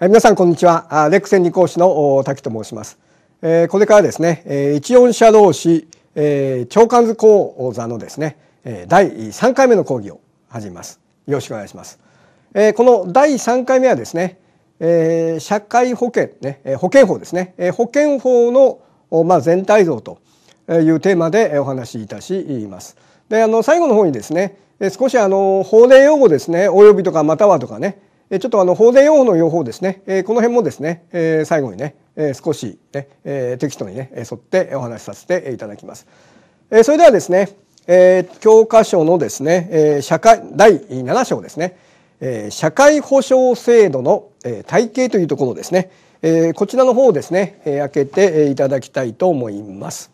皆さんこんにちはレクセン理講師の滝と申しますこれからですね一音社老士、長官図講座のですね第3回目の講義を始めますよろしくお願いしますこの第3回目はですね社会保険ね保険法ですね保険法のまあ全体像というテーマでお話しいたしますであの最後の方にですね少しあの法令用語ですねおよびとかまたはとかねえちょっとあの法然用法の用法ですね、えこの辺もですね、え最後にね、え少しね、えテキストにね沿ってお話しさせていただきます。えそれではですね、え教科書のですね、え社会第7章ですね、え社会保障制度の、え体系というところですね、えこちらの方をですね、え開けていただきたいと思います。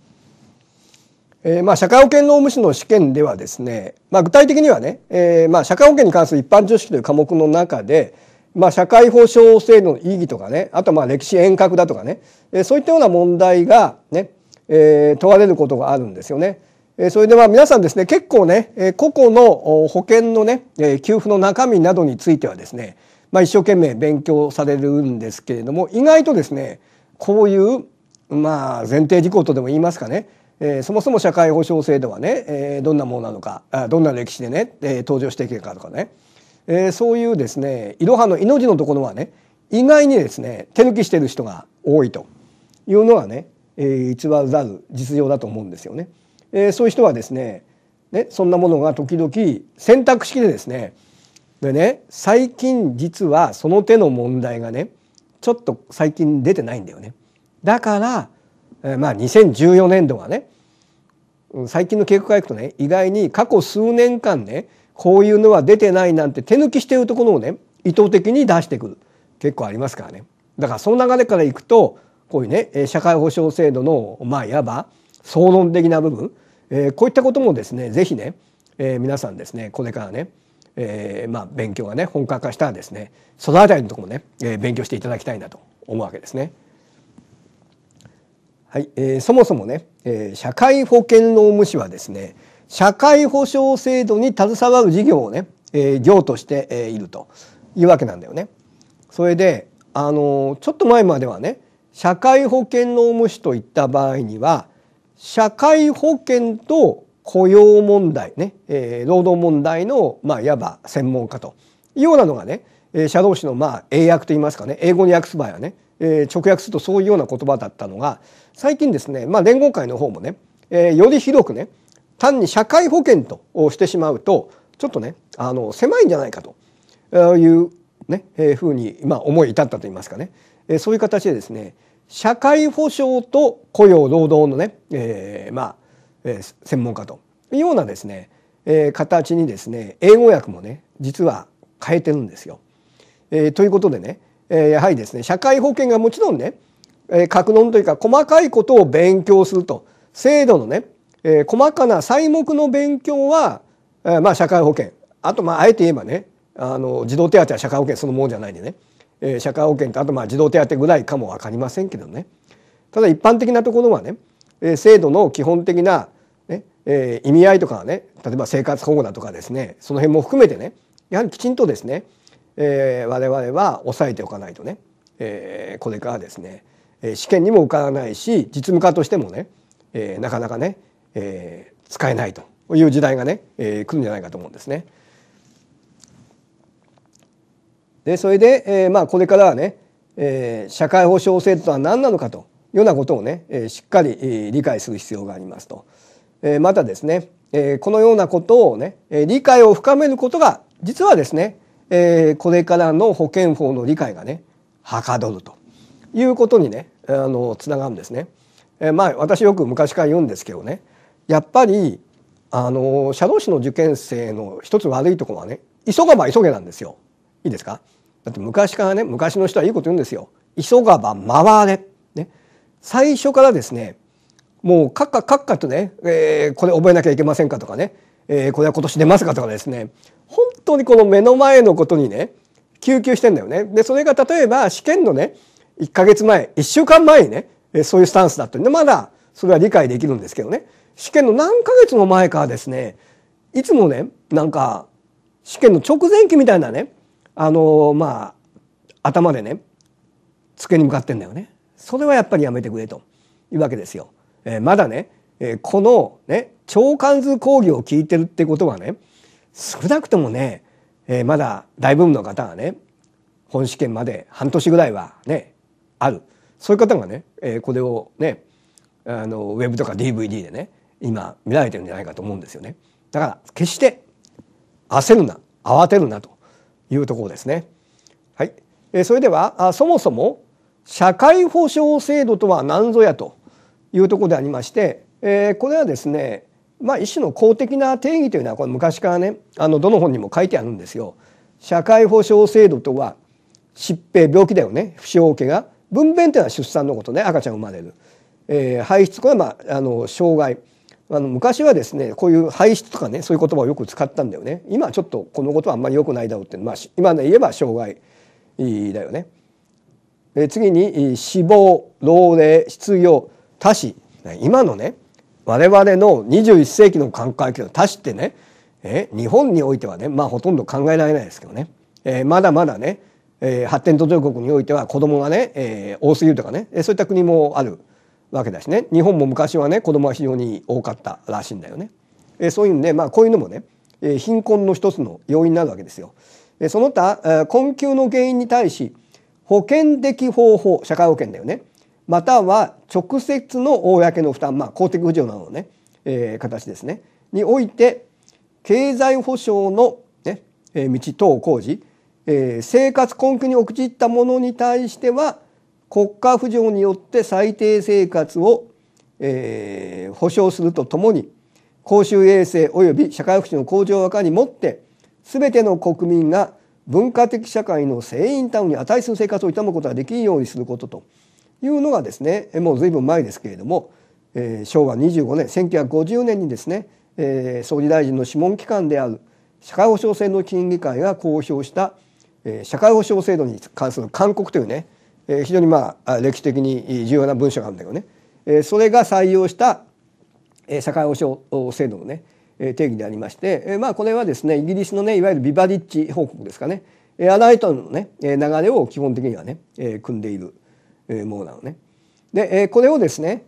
えー、まあ社会保険労務士の試験ではですね、まあ、具体的にはね、えー、まあ社会保険に関する一般常識という科目の中で、まあ、社会保障制度の意義とかねあとまあ歴史遠隔だとかね、えー、そういったような問題がね、えー、問われることがあるんですよね。えー、それでは皆さんですね結構ね、えー、個々の保険のね、えー、給付の中身などについてはですね、まあ、一生懸命勉強されるんですけれども意外とですねこういうまあ前提事項とでも言いますかねえー、そもそも社会保障制度はね、えー、どんなものなのかあどんな歴史でね、えー、登場していけるかとかね、えー、そういうですねいろはの命のところはね意外にですね手抜きしてる人が多いというのはね、えー、偽らざる実情だと思うんですよね。えー、そういう人はですねねそんなものが時々選択式でですねでね最近実はその手の問題がねちょっと最近出てないんだよね。だからまあ2014年度はね最近の計画からいくとね意外に過去数年間ねこういうのは出てないなんて手抜きしてるところをね意図的に出してくる結構ありますからねだからその流れからいくとこういうね社会保障制度のまあいわば総論的な部分、えー、こういったこともですね是非ね、えー、皆さんですねこれからね、えー、まあ勉強がね本格化したらですねその辺りのとこもね、えー、勉強していただきたいなと思うわけですね。はい、えー、そもそもね、えー、社会保険労務士はですね社会保障制度に携わる事業をね、えー、業として、えー、いるというわけなんだよね。それであのー、ちょっと前まではね社会保険労務士といった場合には社会保険と雇用問題ね、えー、労働問題のまあいわば専門家というようなのがね、えー、社労士のまあ英訳といいますかね英語に訳す場合はね、えー、直訳するとそういうような言葉だったのが最近ですね、まあ、連合会の方もね、えー、より広くね単に社会保険としてしまうとちょっとねあの狭いんじゃないかというね、えー、ふうに、まあ、思い至ったといいますかね、えー、そういう形でですね社会保障と雇用労働のね、えー、まあ、えー、専門家というようなですね、えー、形にですね英語訳もね実は変えてるんですよ。えー、ということでね、えー、やはりですね社会保険がもちろんねえー、格論というか細かいことを勉強すると制度のね、えー、細かな細目の勉強は、えー、まあ社会保険あとまああえて言えばねあの児童手当は社会保険そのものじゃないでね、えー、社会保険とあとまあ児童手当ぐらいかも分かりませんけどねただ一般的なところはね、えー、制度の基本的な、ねえー、意味合いとかね例えば生活保護だとかですねその辺も含めてねやはりきちんとですね、えー、我々は抑えておかないとね、えー、これからですね試験にも受からないし実務家としてもね、えなかなかね、え使えないという時代がね、え来るんじゃないかと思うんですね。でそれで、えまあ、これからはね、え社会保障制度とは何なのかというようなことをね、えしっかり、理解する必要がありますと。えまたですね、えこのようなことをね、え理解を深めることが実はですね、えこれからの保険法の理解がねはかどるということにねあのつながるんですね。えまあ私よく昔から言うんですけどねやっぱりあの社労士の受験生の一つ悪いとこはね急がば急げなんですよ。いいですかだって昔からね昔の人はいいこと言うんですよ。急がば回れ。ね、最初からですねもうカッカカッカとね、えー、これ覚えなきゃいけませんかとかね、えー、これは今年出ますかとかですね本当にこの目の前のことにね救急してんだよね。でそれが例えば試験のね1ヶ月前、1週間前にね、そういうスタンスだったんで、まだそれは理解できるんですけどね。試験の何ヶ月も前からですね、いつもね、なんか、試験の直前期みたいなね、あのまあ、頭でね、机に向かってんだよね。それはやっぱりやめてくれというわけですよ。えー、まだね、えー、このね、超関数講義を聞いてるってことはね、少なくともね、えー、まだ大部分の方がね、本試験まで半年ぐらいはね、あるそういう方がね、えー、これをねあのウェブとか DVD でね今見られてるんじゃないかと思うんですよね。だから決して焦るな慌てるなというところですね。はい、えー、それではあそもそも社会保障制度とは何ぞやというところでありまして、えー、これはですねまあ、一種の公的な定義というのはこれ昔からねあのどの本にも書いてあるんですよ。社会保障制度とは疾病病気だよね不祥家が分娩っていうのは出産のことね赤ちゃん生まれる、えー、排出これは、まあ、あの障害あの昔はですねこういう排出とかねそういう言葉をよく使ったんだよね今はちょっとこのことはあんまりよくないだろうってまあ、今で言えば障害だよね。えー、次に死亡老齢失業多死今のね我々の21世紀の考えけ多死ってねえ日本においてはねまあほとんど考えられないですけどね、えー、まだまだねえー、発展途上国においては子供がね、えー、多すぎるとかねえそういった国もあるわけだしね日本も昔はね子供は非常に多かったらしいんだよね。えー、そういうんで、まあ、こういうのもね、えー、貧困の一つの要因になるわけですよ。えー、その他、えー、困窮の原因に対し保険的方法社会保険だよねまたは直接の公の負担、まあ、公的扶助などのね、えー、形ですねにおいて経済保障のね、ねえー、道等工事えー、生活困窮に陥った者に対しては国家扶助によって最低生活を、えー、保障するとともに公衆衛生及び社会福祉の向上をかにもって全ての国民が文化的社会の聖員タウンに値する生活を営むことができるようにすることというのがですねもう随分前ですけれども、えー、昭和25年1950年にですね、えー、総理大臣の諮問機関である社会保障制度審議会が公表した「え社会保障制度に関する勧告というね、え非常にまあ歴史的に重要な文書があるんだけどね、えそれが採用した、え社会保障制度のね、え定義でありまして、えまあこれはですねイギリスのねいわゆるビバリッジ報告ですかね、えアライトのね流れを基本的にはね、え組んでいるものなのね。で、えこれをですね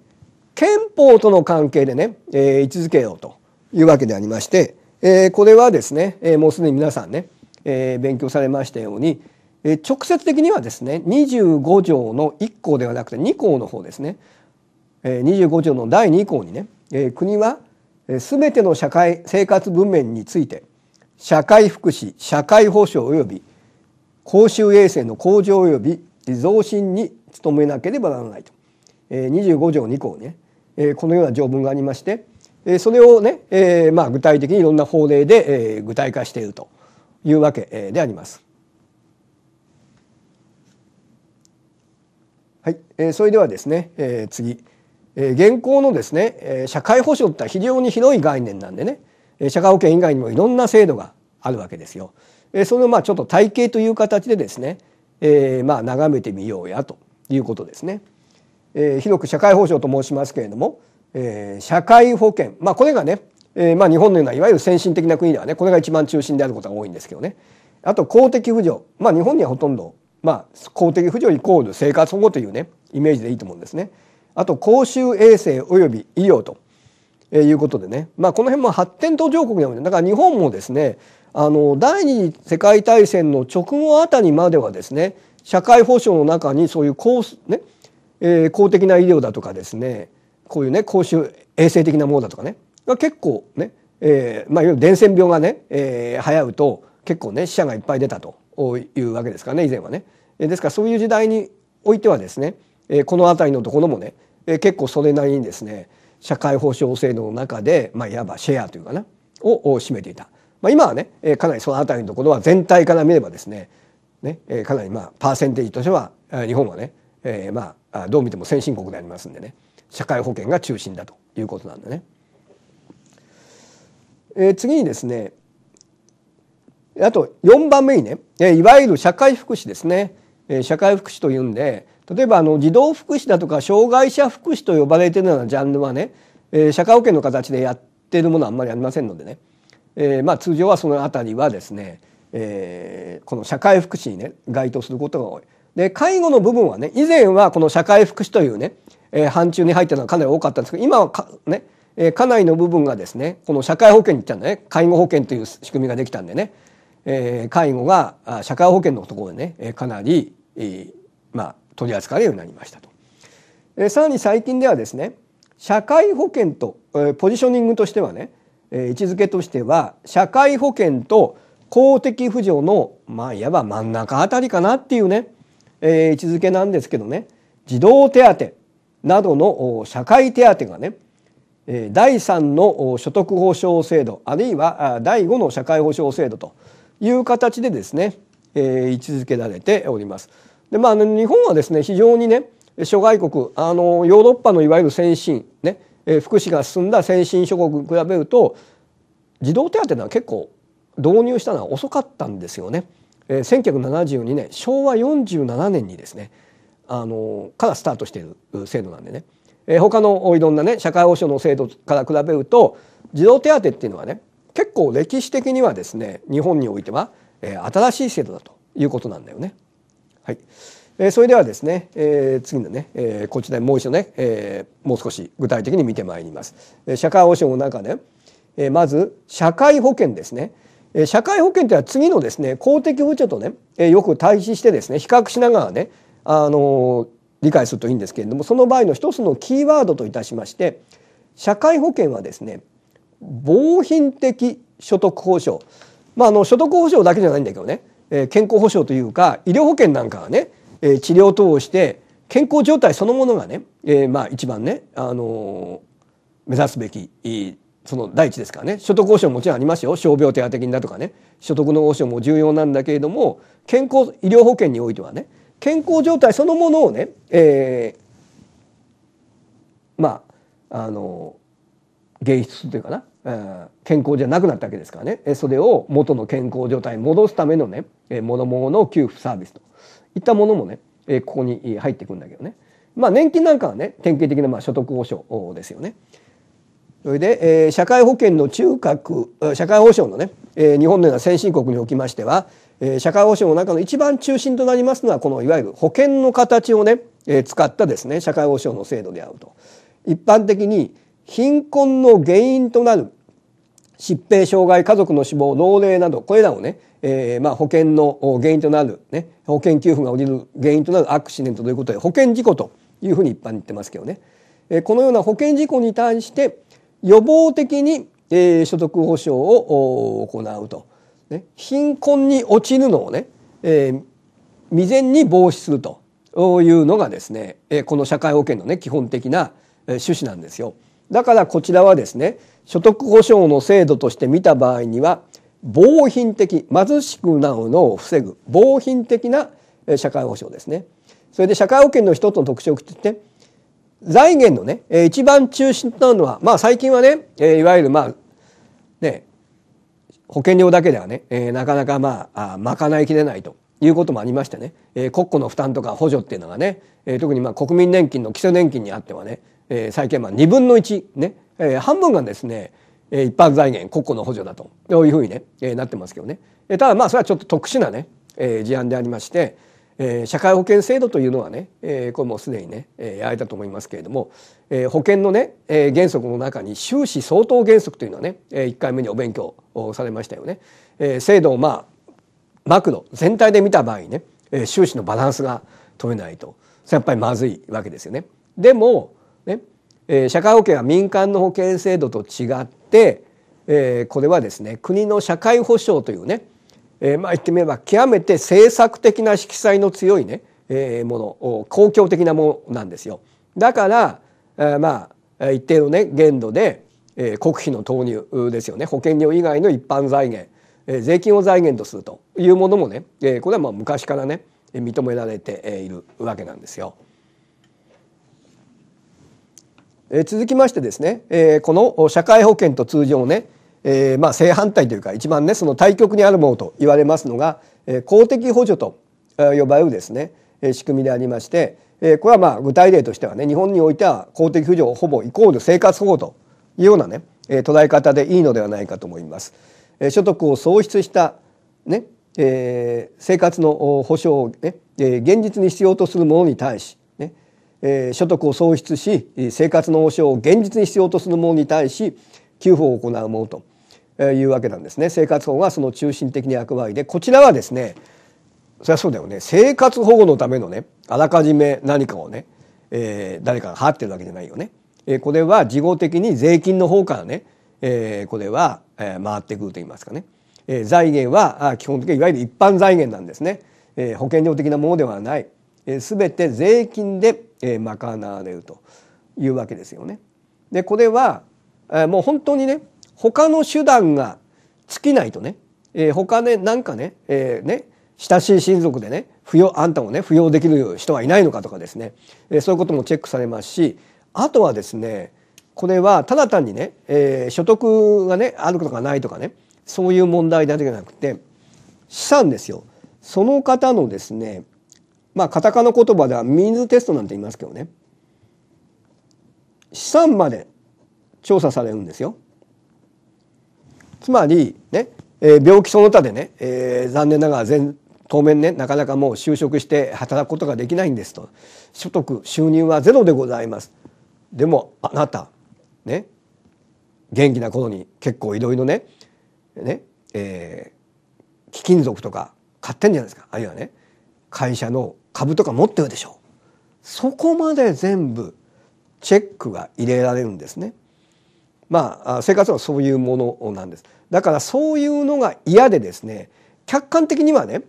憲法との関係でね、え位置づけようというわけでありまして、えこれはですね、えもうすでに皆さんねえー、勉強されましたように、えー、直接的にはですね25条の1項ではなくて2項の方ですね、えー、25条の第2項にね、えー、国は全ての社会生活文面について社会福祉社会保障及び公衆衛生の向上及び増進に努めなければならないと、えー、25条2項ね、えー、このような条文がありまして、えー、それをね、えーまあ、具体的にいろんな法令で、えー、具体化しているというわけであります。はい、えー、それではですね、えー、次、えー、現行のですね、えー、社会保障って非常に広い概念なんでね、えー、社会保険以外にもいろんな制度があるわけですよ。えー、そのまあちょっと体系という形でですね、えー、まあ眺めてみようやということですね。えー、広く社会保障と申しますけれども、えー、社会保険、まあ、これがねえー、まあ日本のようないわゆる先進的な国ではねこれが一番中心であることが多いんですけどねあと公的扶助まあ日本にはほとんど、まあ、公的扶助イコール生活保護というねイメージでいいと思うんですねあと公衆衛生および医療と、えー、いうことでね、まあ、この辺も発展途上国なのでだから日本もですねあの第二次世界大戦の直後あたりまではですね社会保障の中にそういう公,、ねえー、公的な医療だとかですねこういうね公衆衛生的なものだとかねが結構ね、えー、まあ、いわゆる伝染病がね、えー、流行ると結構ね死者がいっぱい出たというわけですからね以前はね。ですからそういう時代においてはですね、えこの辺りのところもね、え結構それなりにですね社会保障制度の中で、まあ、いわばシェアというかなを占めていた、まあ、今はね、えかなりその辺りのところは全体から見ればですねね、えかなりまあパーセンテージとしては日本はね、えー、まあどう見ても先進国でありますんでね社会保険が中心だということなんだね。えー、次にですねあと4番目にね、いわゆる社会福祉ですね、えー、社会福祉というんで例えばあの児童福祉だとか障害者福祉と呼ばれているようなジャンルはね、えー、社会保険の形でやっているものはあんまりありませんのでね、えー、まあ通常はその辺りはですね、えー、この社会福祉にね該当することが多い。で介護の部分はね以前はこの社会福祉というね、えー、範疇に入ったのはかなり多かったんですけど今はねえー、家内の部分がですねこの社会保険に行ったんだね介護保険という仕組みができたんでね、えー、介護が社会保険のところでねかなり、えー、まあ、取り扱われるようになりましたと。えー、さらに最近ではですね社会保険と、えー、ポジショニングとしてはね、えー、位置づけとしては社会保険と公的扶助のまあいわば真ん中あたりかなっていうね、えー、位置づけなんですけどね児童手当などの社会手当がね第3の所得保障制度あるいは第5の社会保障制度という形でですね、え位置づけられております。でまあ、日本はですね非常にね諸外国あのヨーロッパのいわゆる先進、ね、福祉が進んだ先進諸国に比べると児童手当は結構導入したのは遅かったんですよね。1972年昭和47年にですねあのからスタートしている制度なんでね。えー、他のいろんなね社会保障の制度から比べると児童手当っていうのはね結構歴史的にはですね日本においては、えー、新しい制度だということなんだよね。はいえー、それではですね、えー、次のね、えー、こちらもう一度ね、えー、もう少し具体的に見てまいります。えー、社会保障の中で、ね、えー、まず社会保険ですね。え社会保険というのは次のですね公的扶助とね、えよく対比してですね比較しながらねあの理解するといいんですけれどもその場合の一つのキーワードといたしまして社会保険はですね防品的所得保障まああの所得保障だけじゃないんだけどね、えー、健康保障というか医療保険なんかはね、えー、治療等をして健康状態そのものがね、えー、まあ一番ね、あのー、目指すべきその第一ですからね所得保障ももちろんありますよ傷病手当金だとかね所得の保障も重要なんだけれども健康医療保険においてはね健康状態そのものをね、えー、まああの芸術というかな、えー、健康じゃなくなったわけですからねそれを元の健康状態に戻すためのねもろもろの給付サービスといったものもねここに入っていくんだけどねまあ年金なんかはね典型的なまあ所得保障ですよね。それで、えー、社会保険の中核社会保障のね、えー、日本のような先進国におきましてはえ社会保障の中の一番中心となりますのはこのいわゆる保険の形をね、え使ったですね社会保障の制度であると。一般的に貧困の原因となる疾病障害家族の死亡老齢などこれらをね、えー、まあ保険の原因となる、ね、保険給付が下りる原因となるアクシデントということで保険事故というふうに一般に言ってますけどね、えー、このような保険事故に対して予防的に、えー、所得保障を行うとね、貧困に落ちるのをね、えー、未然に防止するというのがですね、えー、この社会保険のね基本的な趣旨なんですよ。だからこちらはですね所得保障の制度として見た場合には防貧的貧しくなるのを防ぐ防貧的な社会保障ですね。それで社会保険の一つの特徴として財源のね一番中心となるのはまあ最近はねいわゆるまあね保険料だけではね、えー、なかなかまあ賄いきれないということもありましてね、えー、国庫の負担とか補助っていうのがね、えー、特にまあ国民年金の基礎年金にあってはね、えー、債券まあ2分の1ね、えー、半分がですね一般財源国庫の補助だとこういうふうにね、えー、なってますけどね、えー、ただまあそれはちょっと特殊なね、えー、事案でありまして、えー、社会保険制度というのはね、えー、これもすでにね、えー、やられたと思いますけれども、えー、保険のね、えー、原則の中に収支相当原則というのはね、えー、1回目にお勉強されましたよね。えー、制度をまあマクロ全体で見た場合ね、えー、収支のバランスが取れないとそれやっぱりまずいわけですよね。でもね、えー、社会保険は民間の保険制度と違って、えー、これはですね国の社会保障というね、えー、まあ言ってみれば極めて政策的な色彩の強いね、えー、もの公共的なものなんですよ。だからまあ一定のね限度で、え国費の投入ですよね保険料以外の一般財源、え税金を財源とするというものもね、えこれはまあ昔からね認められているわけなんですよ。続きましてですね、えこの社会保険と通常ね、えまあ正反対というか一番ねその対極にあるものと言われますのが、え公的補助と呼ばれるですね仕組みでありまして、えこれはまあ具体例としてはね日本においては公的扶助をほぼイコール生活保護というようなね、え捉え方でいいのではないかと思います。え所得を喪失したね、え生活の保障をね、え現実に必要とするものに対し、ねえ所得を喪失し生活の保障を現実に必要とするものに対し給付を行うものというわけなんですね。生活保護はその中心的な役割でこちらはですねそりゃそうだよね生活保護のためのねあらかじめ何かをね、えー、誰かが払ってるわけじゃないよね。えー、これは事後的に税金の方からね、えー、これは、えー、回ってくると言いますかね、えー、財源は基本的にいわゆる一般財源なんですね、えー、保険料的なものではない、えー、全て税金で、えー、賄われるというわけですよね。でこれは、えー、もう本当にね他の手段が尽きないとね、えー、他ねなんかね,、えーね、ね親しい親族でね扶養あんたもね扶養できる人はいないのかとかですね、えそういうこともチェックされますしあとはですねこれはただ単にね、えー、所得がねあるとかないとかねそういう問題だけじゃなくて資産ですよその方のですねまあカタカナ言葉ではミーズテストなんて言いますけどね資産まで調査されるんですよ。つまりね、えー、病気その他でね、えー、残念ながら全当面ねなかなかもう就職して働くことができないんですと所得収入はゼロでございますでもあなたね元気な頃に結構いろいろねね、えー、貴金属とか買ってんじゃないですかあるいはね会社の株とか持ってるでしょうそこまで全部チェックが入れられるんですね。まあ生活はそういうものなんです。だからそういうのが嫌でですね客観的にはね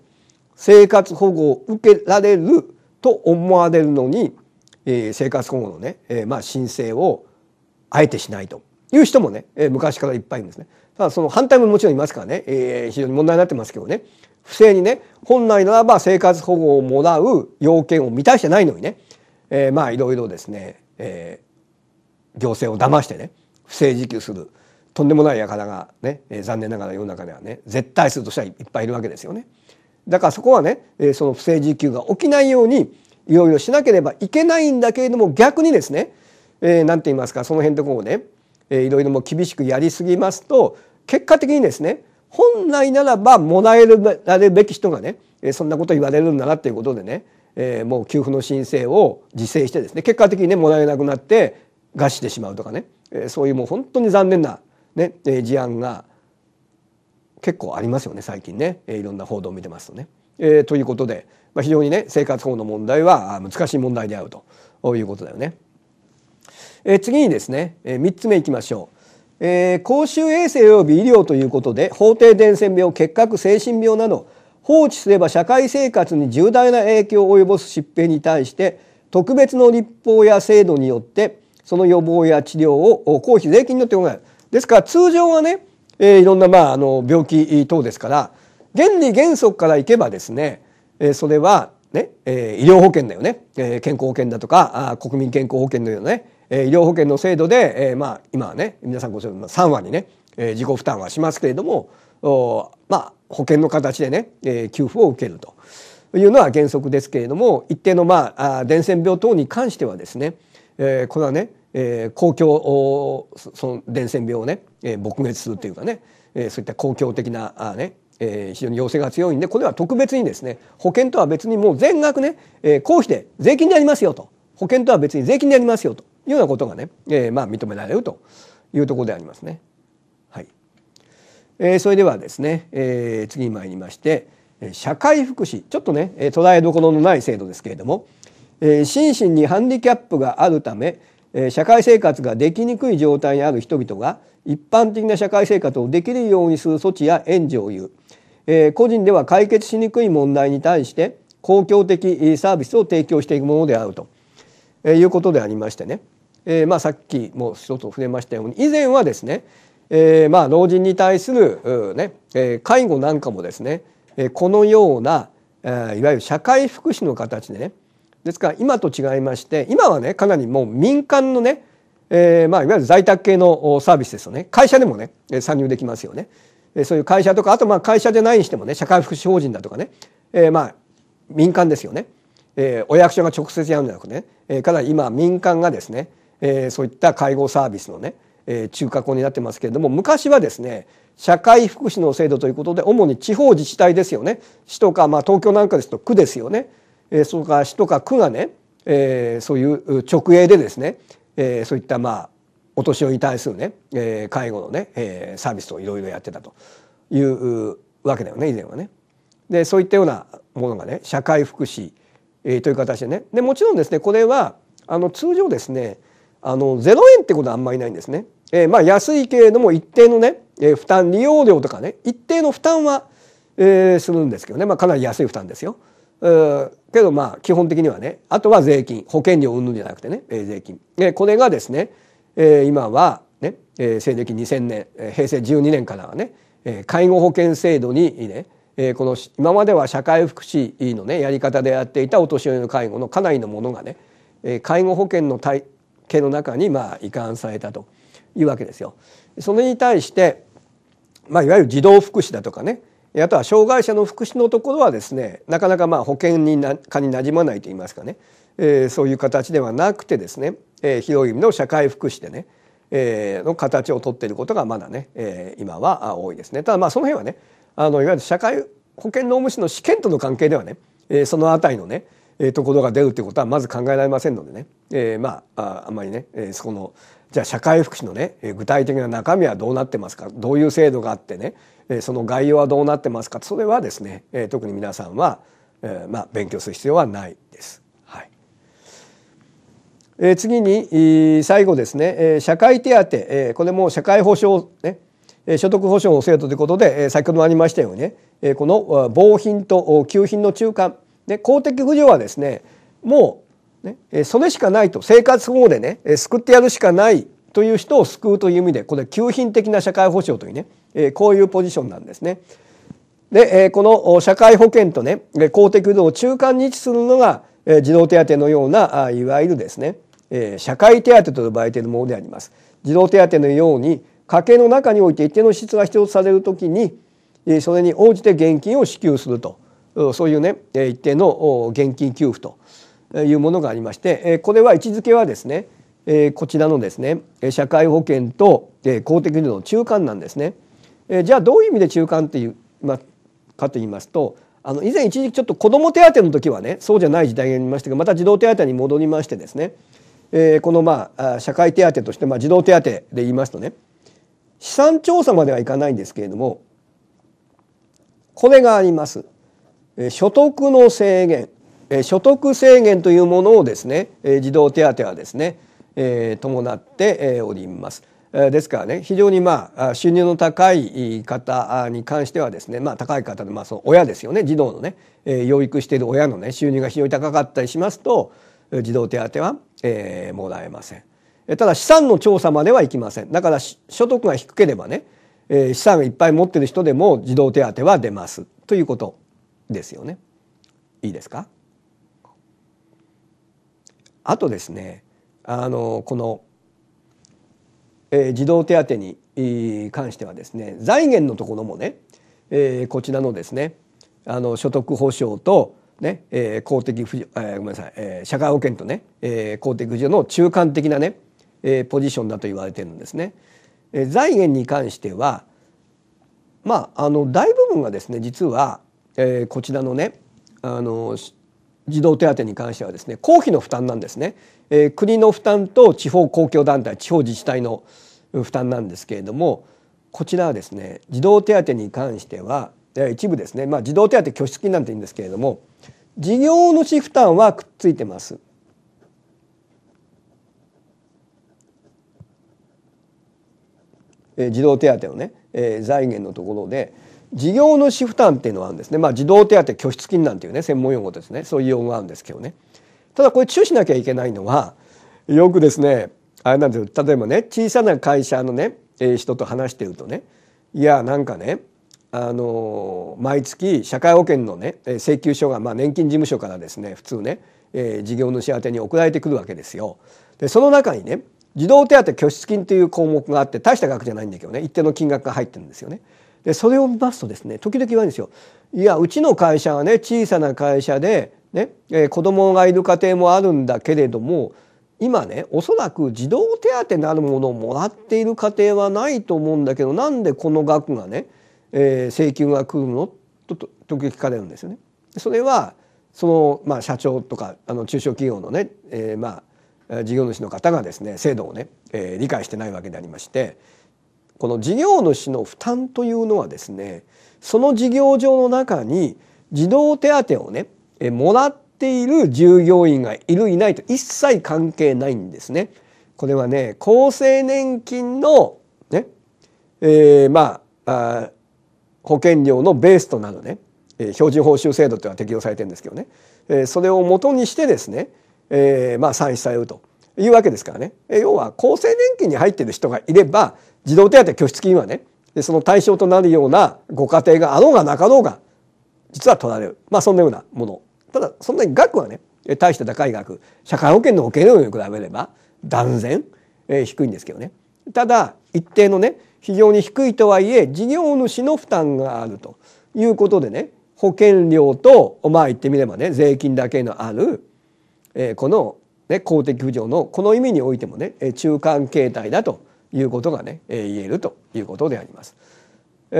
生活保護を受けられると思われるのに、えー、生活保護のね、えー、まあ申請をあえてしないという人もね、えー、昔からいっぱいいるんですね。ただその反対ももちろんいますからね、えー、非常に問題になってますけどね不正にね本来ならば生活保護をもらう要件を満たしてないのにね、えー、まあいろいろですね、えー、行政を騙してね不正受給するとんでもない輩がね、えー、残念ながら世の中ではね絶対数としてはいっぱいいるわけですよね。だからそこはね、えその不正受給が起きないようにいろいろしなければいけないんだけれども逆にですね何、えー、て言いますかその辺のところをねいろいろも厳しくやりすぎますと結果的にですね本来ならばもらえられるべき人がねそんなこと言われるんだなっていうことでね、えー、もう給付の申請を自制してですね結果的にねもらえなくなって餓死してしまうとかね、えー、そういうもう本当に残念なね、ええ事案が結構ありますよね最近ね、えー、いろんな報道を見てますとね。えー、ということで、まあ、非常にね生活保護の問題は難しい問題であるということだよね。えー、次にですね、えー、3つ目いきましょう。えー、公衆衛生及び医療ということで法定伝染病結核精神病など放置すれば社会生活に重大な影響を及ぼす疾病に対して特別の立法や制度によってその予防や治療を公費税金によって行う。ですから通常はねえー、いろんな、まあ、あの病気等ですから原理原則からいけばですね、えー、それはね、えー、医療保険だよね、えー、健康保険だとかあ国民健康保険のようなね、えー、医療保険の制度で、えー、まあ今はね皆さんご存知の3割ね、えー、自己負担はしますけれどもおまあ保険の形でね、えー、給付を受けるというのは原則ですけれども一定のまあ伝染病等に関してはですね、えー、これはねえー、公共その伝染病をね、えー、撲滅するというかね、えー、そういった公共的なあね、えー、非常に要請が強いんでこれは特別にですね保険とは別にもう全額ね、えー、公費で税金でやりますよと保険とは別に税金でやりますよというようなことがね、えー、まあ認められるというところでありますね。はいえー、それではですね、えー、次に参りまして社会福祉ちょっとね捉えどころのない制度ですけれども、えー、心身にハンディキャップがあるため社会生活ができにくい状態にある人々が一般的な社会生活をできるようにする措置や援助を言う、え個人では解決しにくい問題に対して公共的サービスを提供していくものであると、えいうことでありましてね、えまあさっきも一つ触れましたように以前はですね、えまあ老人に対する、ねえ介護なんかもですねこのようないわゆる社会福祉の形でねですから今と違いまして今はねかなりもう民間のね、えー、まあいわゆる在宅系のサービスですよね会社でもね参入できますよねそういう会社とかあとまあ会社じゃないにしてもね社会福祉法人だとかね、えー、まあ民間ですよね、えー、お役所が直接やるんじゃなくてね、えー、かなり今民間がですね、えー、そういった介護サービスのね、えー、中核になってますけれども昔はですね社会福祉の制度ということで主に地方自治体ですよね市とか、まあ、東京なんかですと区ですよねえそれから市とか区がね、えそういう直営でですね、えそういったまあお年寄りに対するね、え介護のね、えサービスをいろいろやってたというわけだよね以前はね。でそういったようなものがね社会福祉、えという形でねでもちろんですねこれはあの通常ですねあの0円ってことはあんまりないんですね。えー、まあ安いけれども一定のね、えー、負担利用料とかね一定の負担は、えー、するんですけどね、まあ、かなり安い負担ですよ。けどまあ基本的にはねあとは税金保険料をむんじゃなくてね、税金、でこれがですね、えー、今はね、えー、西暦2000年、えー、平成12年からはね、えー、介護保険制度にね、えー、この今までは社会福祉のねやり方でやっていたお年寄りの介護のかなりのものがね、えー、介護保険の体系の中にまあ移管されたというわけですよ。それに対して、まあ、いわゆる児童福祉だとかねあとは障害者の福祉のところはですねなかなかまあ保険になかになじまないといいますかね、えー、そういう形ではなくてですね、えー、広い意味の社会福祉でね、えー、の形をとっていることがまだね、えー、今は多いですね。ただまあその辺はねあのいわゆる社会保険労務士の試験との関係ではね、えー、その辺りのねえところが出るということはまず考えられませんのでね、えー、まああんまりね、えー、そこのじゃあ社会福祉のね具体的な中身はどうなってますかどういう制度があってね、その概要はどうなってますかそれはですね特に皆さんは、まあ、勉強する必要はないです。はい、次に最後ですね社会手当これも社会保障ね所得保障の制度ということで先ほどもありましたようにねこの防品と給品の中間で公的扶助はですねもうねそれしかないと生活保護でね救ってやるしかないという人を救うという意味でこれ給品的な社会保障というねえこういうポジションなんですね。で、えこの社会保険とね公的扶助中間に位置するのが、え児童手当のようないわゆるですね、え社会手当と呼ばれているものであります。児童手当のように家計の中において一定の支出が必要とされるときにそれに応じて現金を支給するとそういうね一定の現金給付というものがありましてこれは位置づけはですねこちらのですね社会保険と公的扶助の中間なんですね。えー、じゃあどういう意味で中間っていう、まあ、かと言いますとあの以前一時期ちょっと子ども手当の時はねそうじゃない時代がありましたがまた児童手当に戻りましてですね、えこのまあ社会手当として、まあ、児童手当で言いますとね資産調査まではいかないんですけれどもこれがあります。え所得の制限、え所得制限というものをですね、え児童手当はですね、え伴って、えおります。ですからね非常にまあ収入の高い方に関してはですね、まあ、高い方まあ、その親ですよね児童のね養育している親のね収入が非常に高かったりしますと児童手当は、えもらえませんただ資産の調査まではいきませんだから所得が低ければね資産いっぱい持ってる人でも児童手当は出ますということですよねいいですかあとですねあのこのえ児童手当に関してはですね財源のところもね、えこちらのですねあの所得保障とね、え公的扶助、えごめんなさい、え社会保険とね、え公的扶助の中間的なね、えポジションだと言われてるんですね。え財源に関してはまああの大部分がですね実は、えこちらのねあの児童手当に関してはですね公費の負担なんですね、えー、国の負担と地方公共団体地方自治体の、負担なんですけれどもこちらはですね児童手当に関しては一部ですね、まあ、児童手当拠出金なんていうんですけれども事業主負担はくっついてます。え児童手当のね、えー、財源のところで事業主負担っていうのはあるんですね、まあ、児童手当拠出金なんていうね専門用語ですねそういう用語があるんですけどねただこれ注意しなきゃいけないのはよくですねあれなんですよ例えばね小さな会社のね、え人と話してるとねいやなんかねあの毎月社会保険のね請求書が、まあ、年金事務所からですね普通ね、えー、事業主宛てに送られてくるわけですよ。でその中にね児童手当拠出金という項目があって大した額じゃないんだけどね一定の金額が入ってるんですよね。でそれを見ますとですね時々言われるんですよ。いやうちの会社はね小さな会社でね、えー、子供がいる家庭もあるんだけれども今ねおそらく児童手当なるものをもらっている家庭はないと思うんだけどなんでこの額がね、えー、請求が来るのと時々聞かれるんですよね。それはその、まあ、社長とかあの中小企業のね、えー、まあ、事業主の方がですね制度をね、えー、理解してないわけでありましてこの事業主の負担というのはですねその事業上の中に児童手当をね、えー、もらっている従業員がいるいないと一切関係ないんですね。これはね厚生年金のね、えー、まあ保険料のベースとなるね、えー、標準報酬制度というのは適用されてるんですけどね、えー、それをもとにしてですね、えー、まあ算出されるというわけですからね、えー、要は厚生年金に入ってる人がいれば児童手当拠出金はねでその対象となるようなご家庭があろうがなかろうが実は取られる、まあ、そんなようなものただそんなに額はね大して高い額社会保険の保険料に比べれば断然、えー、低いんですけどねただ一定のね非常に低いとはいえ事業主の負担があるということでね保険料とまあ言ってみればね税金だけのある、えー、この、ね、公的扶助のこの意味においてもね中間形態だということがね、えー、言えるということであります。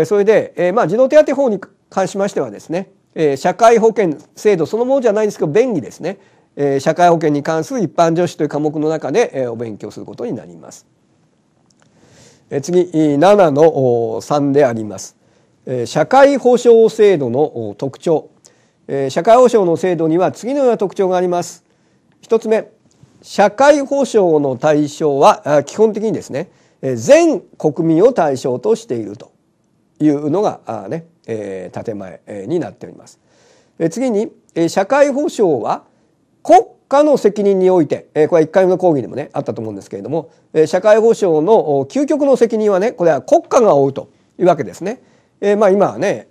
それで、えー、まあ児童手当法に関しましてはですねえー、社会保険制度そのものじゃないんですけど便宜ですね、えー、社会保険に関する一般常識という科目の中で、えー、お勉強することになります。えー、次7の3であります。えー、社会保障制度の特徴、えー、社会保障の制度には次のような特徴があります。一つ目社会保障の対象は基本的にですね全国民を対象としているというのがねえー、建前になっております。次に社会保障は国家の責任においてこれは1回目の講義でもねあったと思うんですけれども社会保障の究極の責任はねこれは国家が負うというわけですね。えー、まあ今はね、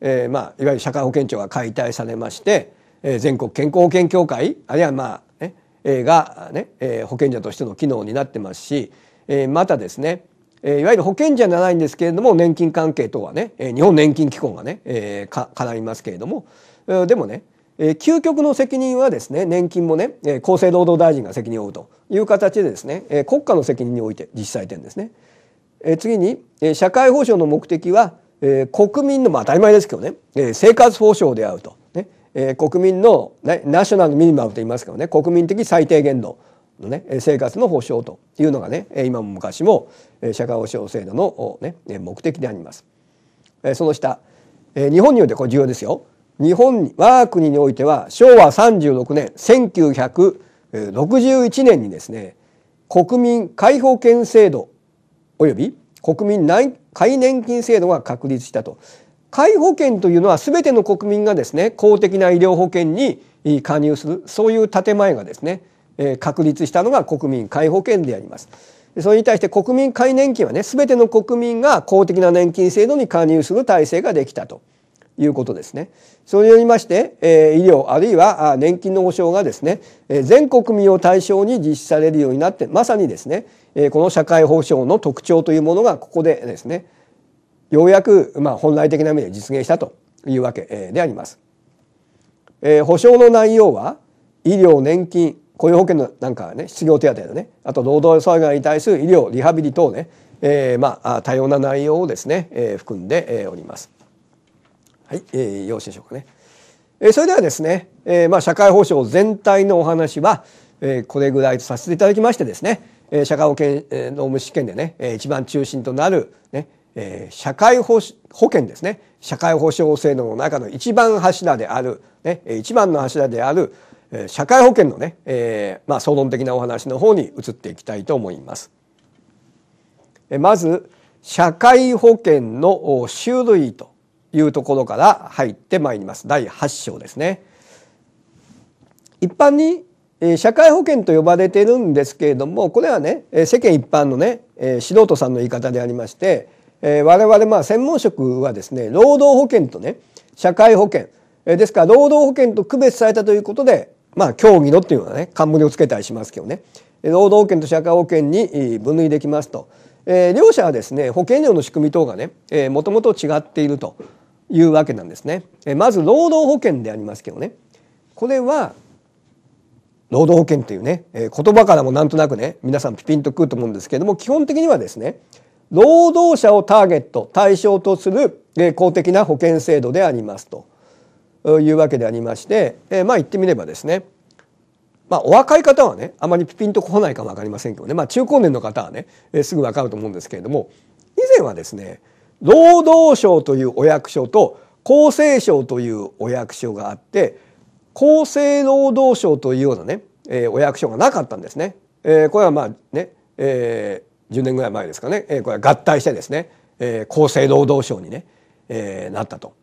えー、まあいわゆる社会保険庁が解体されまして、えー、全国健康保険協会あるいはまあね、えー、がね、えー、保険者としての機能になってますし、えー、またですねえー、いわゆる保険じゃないんですけれども年金関係等はね、えー、日本年金機構がね、えー、か叶いますけれども、えー、でもね、えー、究極の責任はですね年金もね、えー、厚生労働大臣が責任を負うという形でですね、えー、国家の責任において実施されてるんですね。えー、次に、えー、社会保障の目的は、えー、国民の、まあ、当たり前ですけどね、えー、生活保障であると、ねえー、国民の、ね、ナショナルミニマムと言いますけどね国民的最低限度の、ね、生活の保障というのがね今も昔も社会保障制度の、ね、目的であります。その下日本においてこれ重要ですよ。日本我が国においては昭和36年1961年にですね国民解放権制度および国民内皆年金制度が確立したと皆保険というのは全ての国民がですね公的な医療保険に加入するそういう建前がですね確立したのが国民皆保険であります。それに対して国民皆年金はね全ての国民が公的な年金制度に加入する体制ができたということですね。それによりまして、え医療あるいは年金の保障がですね、え全国民を対象に実施されるようになってまさにですね、えこの社会保障の特徴というものがここでですねようやく、まあ、本来的な意味で実現したというわけであります。え保障の内容は医療年金雇用保険のなんかね失業手当のねあと労働災害に対する医療リハビリ等ね、えー、まあ多様な内容をですね、えー、含んでおります。はい、えー、よろしいでしょうかね。えー、それではですね、えー、まあ社会保障全体のお話は、えー、これぐらいとさせていただきましてですね、えー、社会保険労務試験でね、えー、一番中心となるね、えー、社会保保険ですね社会保障制度の中の一番柱である、ね、一番の柱である社会保険のね、えー、まあ、総論的なお話の方に移っていきたいと思います。まず社会保険の種類というところから入ってまいります第8章ですね。一般に社会保険と呼ばれてるんですけれどもこれはね世間一般のね素人さんの言い方でありまして我々まあ専門職はですね労働保険とね社会保険ですから労働保険と区別されたということでまあ競技のっていうのはね冠をつけたりしますけどね労働権と社会保険に分類できますと、えー、両者はですね保険料の仕組み等がねもともと違っているというわけなんですね、えー、まず労働保険でありますけどねこれは労働保険というね、えー、言葉からもなんとなくね皆さんピピンとくると思うんですけれども基本的にはですね労働者をターゲット対象とする公的な保険制度でありますと。いうわけでありまして、えー、まあ言ってみればですねまあ、お若い方はねあまりピピンとこないかも分かりませんけどね、まあ、中高年の方はね、えー、すぐ分かると思うんですけれども以前はですね労働省というお役所と厚生省というお役所があって厚生労働省というようなね、えー、お役所がなかったんですね。えー、これはまあね、えー、10年ぐらい前ですかね、えー、これは合体してですね、えー、厚生労働省にね、えー、なったと。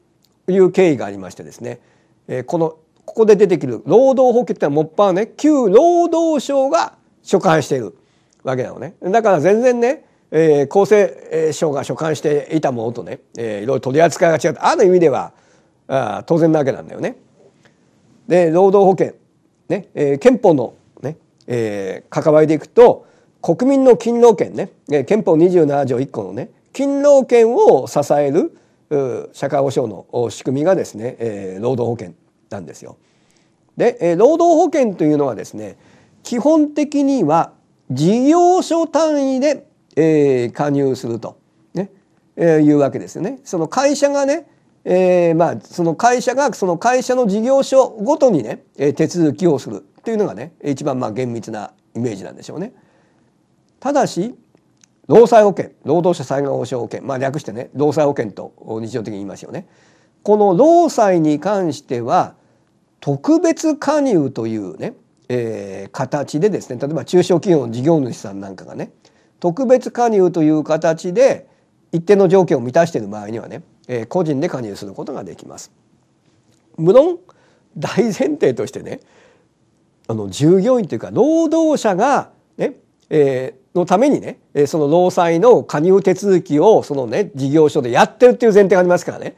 いう経緯がありましてですね、えー、このここで出てくる労働保険ってのはもっぱらね旧労働省が所管しているわけなのねだから全然ね、えー、厚生省が所管していたものとね、えー、いろいろ取り扱いが違うある意味ではあ当然なわけなんだよね。で労働保険、ねえー、憲法のね、えー、関わりでいくと国民の勤労権ね憲法27条1項のね勤労権を支える社会保障の仕組みがですね、えー、労働保険なんですよ。で、えー、労働保険というのはですね基本的には事業所単位で、えー、加入すると、ねえー、いうわけですよね。その会社がね、えー、まあその会社がその会社の事業所ごとにね、え手続きをするというのがね一番まあ厳密なイメージなんでしょうね。ただし労災保険労働者災害保障保険まあ略してね労災保険と日常的に言いますよね。この労災に関しては特別加入というね、えー、形でですね例えば中小企業の事業主さんなんかがね特別加入という形で一定の条件を満たしている場合にはね、えー、個人で加入することができます。無論大前提としてねあの従業員というか労働者がね、えー、のためにね、その労災の加入手続きをそのね、事業所でやってるっていう前提がありますからね。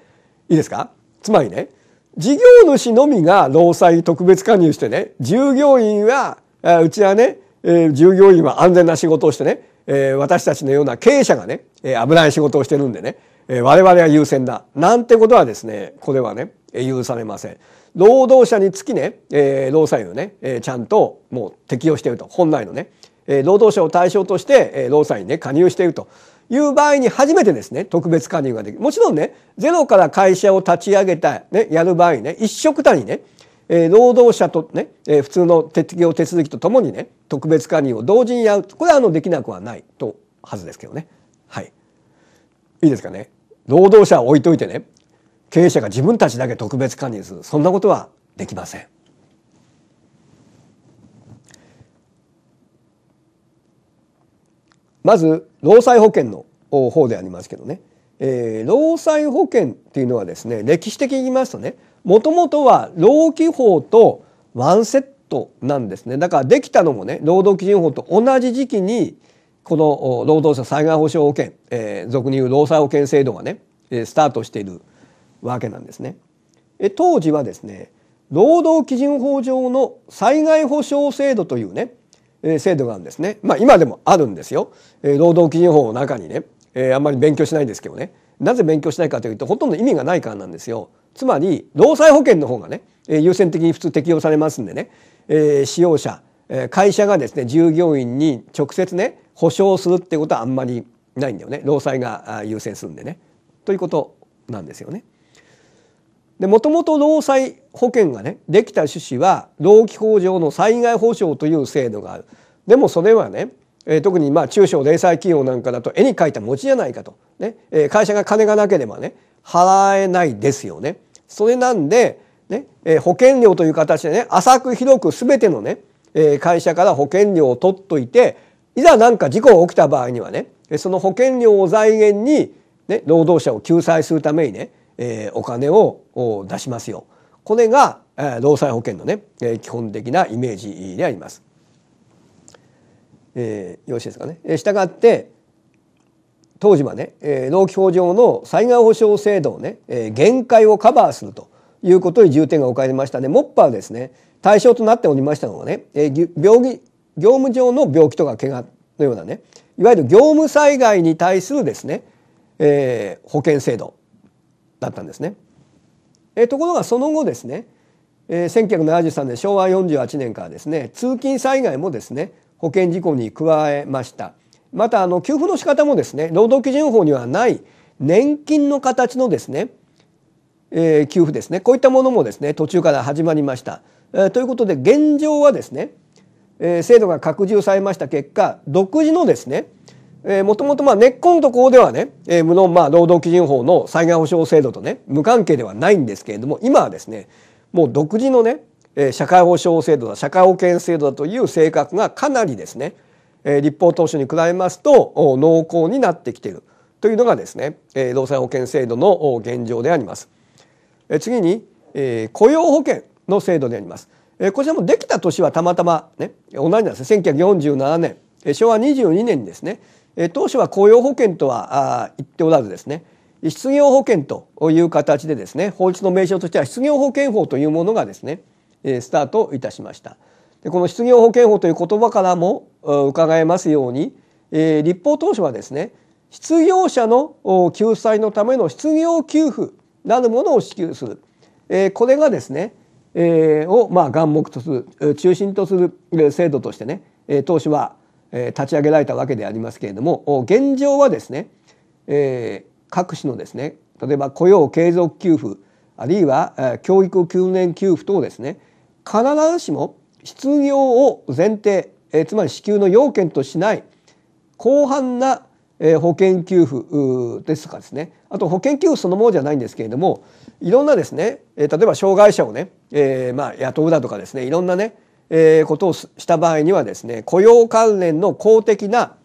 いいですかつまりね、事業主のみが労災特別加入してね、従業員は、うちはね、従業員は安全な仕事をしてね、私たちのような経営者がね、危ない仕事をしてるんでね、我々は優先だ。なんてことはですね、これはね、許されません。労働者につきね、労災をね、ちゃんともう適用していると。本来のね。労働者を対象として労災にね加入しているという場合に初めてですね特別加入ができるもちろんねゼロから会社を立ち上げた、ね、やる場合ね一緒くたにね労働者とね普通の適用手続きとともにね特別加入を同時にやるこれはあのできなくはないとはずですけどねはいいいですかね労働者を置いといてね経営者が自分たちだけ特別加入するそんなことはできません。まず労災保険の方でありますけどね、えー、労災保険っていうのはですね歴史的に言いますとねもともとは労基法とワンセットなんですねだからできたのもね労働基準法と同じ時期にこの労働者災害保障保険、えー、俗に言う労災保険制度がねスタートしているわけなんですね。え当時はですね労働基準法上の災害保障制度というね制度があるんですね。まあ今でもあるんですよ。労働基準法の中にね、あんまり勉強しないんですけどね。なぜ勉強しないかというとほとんど意味がないからなんですよ。つまり労災保険の方がね、優先的に普通適用されますんでね、使用者、会社がですね、従業員に直接ね、保証するってことはあんまりないんだよね。労災が優先するんでね。ということなんですよね。でもともと労災保険がねできた趣旨は労基法上の災害保障という制度があるでもそれはね、えー、特にまあ中小零細企業なんかだと絵に描いた餅じゃないかと、ねえー、会社が金がなければね払えないですよね。それなんでね、えー、保険料という形でね浅く広く全てのね、えー、会社から保険料を取っといていざ何か事故が起きた場合にはねその保険料を財源に、ね、労働者を救済するためにねえー、お金をお出しますよ。これが、えー、労災保険のね、えー、基本的なイメージであります。えー、よろしいですかね。えー、したがって当時はね、えー、労基法上の災害保障制度をね、えー、限界をカバーするということに重点が置かれましたね。もっぱはですね対象となっておりましたのはね、えー、病気業務上の病気とか怪我のようなねいわゆる業務災害に対するですね、えー、保険制度だったんですね。えところがその後ですね、えー、1973年昭和48年からですね通勤災害もですね保険事故に加えましたまたあの給付の仕方もですね労働基準法にはない年金の形のですね、えー、給付ですねこういったものもですね途中から始まりました、えー、ということで現状はですね、えー、制度が拡充されました結果独自のですねえー、もともとまあ根っこのところではね、えー、無論まあ労働基準法の災害保障制度とね無関係ではないんですけれども今はですねもう独自のね、えー、社会保障制度だ社会保険制度だという性格がかなりですね、えー、立法当初に比べますと濃厚になってきているというのがですね、えー、労災保険制度の現状であります。えー、次に、えー、雇用保険の制度であります。えー、こちらもできた年はたまたまね同じなんです1947年昭和22年にですねえ当初は雇用保険とは言っておらずですね失業保険という形でですね法律の名称としては失業保険法というものがですねスタートいたしましたでこの失業保険法という言葉からも伺えますように、え立法当初はですね失業者の救済のための失業給付なるものを支給する、えこれがですね、えをまあ願目とする中心とする制度としてね当初は立ち上げられたわけでありますけれども現状はですね、えー、各種のですね例えば雇用継続給付あるいは教育9年給付等ですね必ずしも失業を前提、えー、つまり支給の要件としない広範な保険給付ですとかですねあと保険給付そのものじゃないんですけれどもいろんなですね例えば障害者をね、えー、まあ雇うだとかですねいろんなねえことをした場合にはですね雇用関連の公的な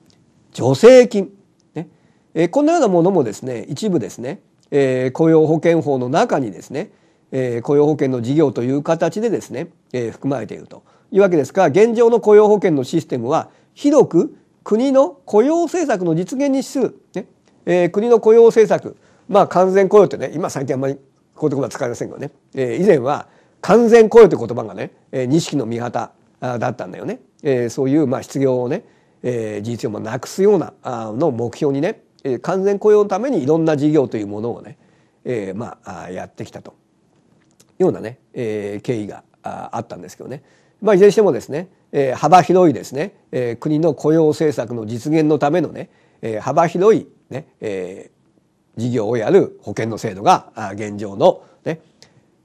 助成金、ねえこのようなものもですね一部ですね、え雇用保険法の中にですね、え雇用保険の事業という形でですね、え含まれているというわけですから現状の雇用保険のシステムはひどく国の雇用政策の実現に資する、ねえ国の雇用政策まあ完全雇用ってね今最近あんまりこういう言葉使いませんがね、え以前は完全雇用という言葉がね錦の御旗だったんだよね、えー、そういうまあ失業をね、えー、事実上もなくすようなあの目標にね、えー、完全雇用のためにいろんな事業というものをね、えー、まあやってきたというようなね、えー、経緯があったんですけどね、まあ、いずれにしてもですね、えー、幅広いですね、えー、国の雇用政策の実現のためのね、えー、幅広いね、えー、事業をやる保険の制度が現状のね、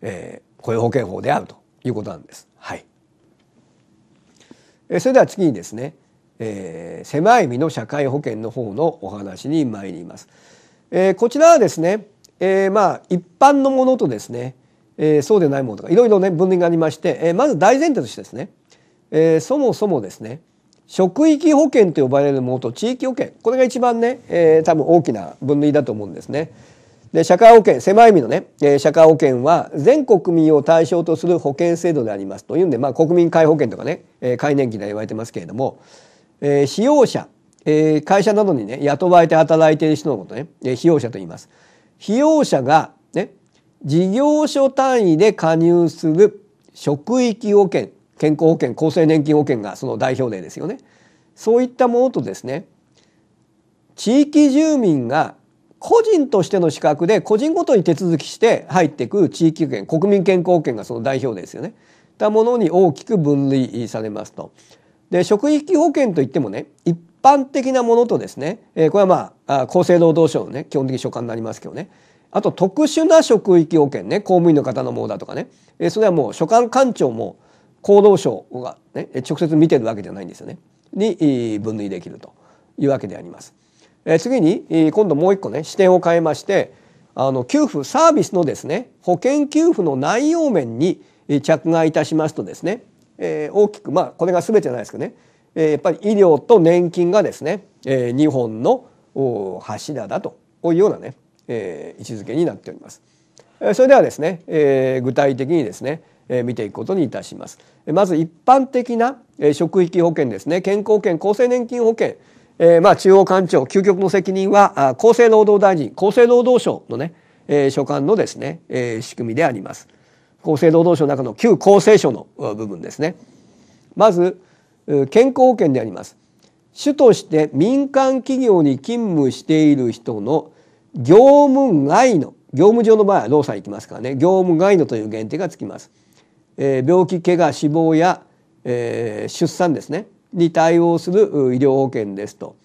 えー、雇用保険法であるということなんです。はい、それでは次にですね、えー、狭い身の社会保険の方のお話に参ります。えー、こちらはですね、えー、まあ一般のものとですね、えー、そうでないものとかいろいろね分類がありまして、えー、まず大前提としてですね、えー、そもそもですね職域保険と呼ばれるものと地域保険これが一番ね、えー、多分大きな分類だと思うんですね。で社会保険狭い意味のね、えー、社会保険は全国民を対象とする保険制度でありますというんで、まあ、国民皆保険とかね、えー、皆年金で言われてますけれども、えー、使用者、えー、会社などにね雇われて働いている人のことね、えー、費用者と言います。費用者がね事業所単位で加入する職域保険健康保険厚生年金保険がその代表例ですよね。そういったものとですね地域住民が個人としての資格で個人ごとに手続きして入ってく地域保険国民健康保険がその代表ですよね。たものに大きく分類されますと。で職域保険といってもね一般的なものとですね、えこれはまあ厚生労働省のね基本的所管になりますけどねあと特殊な職域保険ね公務員の方のものだとかね、えそれはもう所管官庁も厚労省が、ね、直接見てるわけじゃないんですよねに分類できるというわけであります。え次に今度もう一個ね視点を変えましてあの給付サービスのですね保険給付の内容面に着眼いたしますとですね、えー、大きくまあこれが全てじゃないですかね、えー、やっぱり医療と年金がですね、えー、2本の柱だとこういうようなね、えー、位置づけになっております。えそれではですね、えー、具体的にですね、えー、見ていくことにいたします。まず一般的な職域保険ですね健康保険厚生年金保険えー、まあ中央官庁究極の責任は厚生労働大臣厚生労働省のね、えー、所管のですね、えー、仕組みであります。厚生労働省の中の旧厚生省の部分ですね。まず健康保険であります。主として民間企業に勤務している人の業務外の業務上の場合は労災いきますからね業務外のという限定がつきます。えー、病気怪我死亡や、えー、出産ですねに対応する医療保険ですと。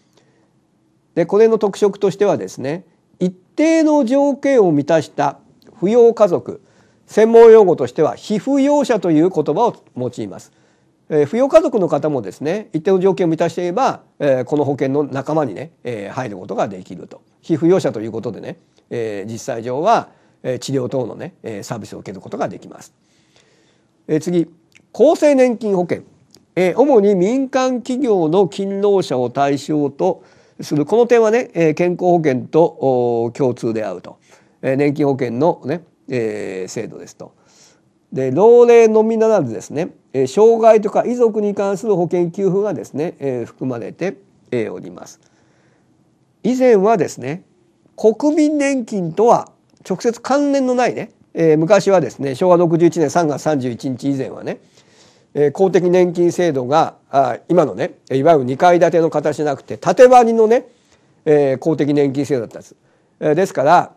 でこれの特色としてはですね一定の条件を満たした扶養家族専門用語としては非扶養者という言葉を用います。えー、扶養家族の方もですね一定の条件を満たしていれば、えー、この保険の仲間にね、えー、入ることができると非扶養者ということでね、えー、実際上は、えー、治療等のね、えー、サービスを受けることができます、えー、次厚生年金保険え主に民間企業の勤労者を対象とするこの点はね、え健康保険と共通であると、え年金保険のね、え制度ですと。で老齢のみならずですね、え障害とか遺族に関する保険給付がですね、え含まれて、えおります。以前はですね国民年金とは直接関連のないね、え昔はですね昭和61年3月31日以前はね公的年金制度が今のねいわゆる2階建ての形じゃなくて縦割りのね公的年金制度だったんです。ですから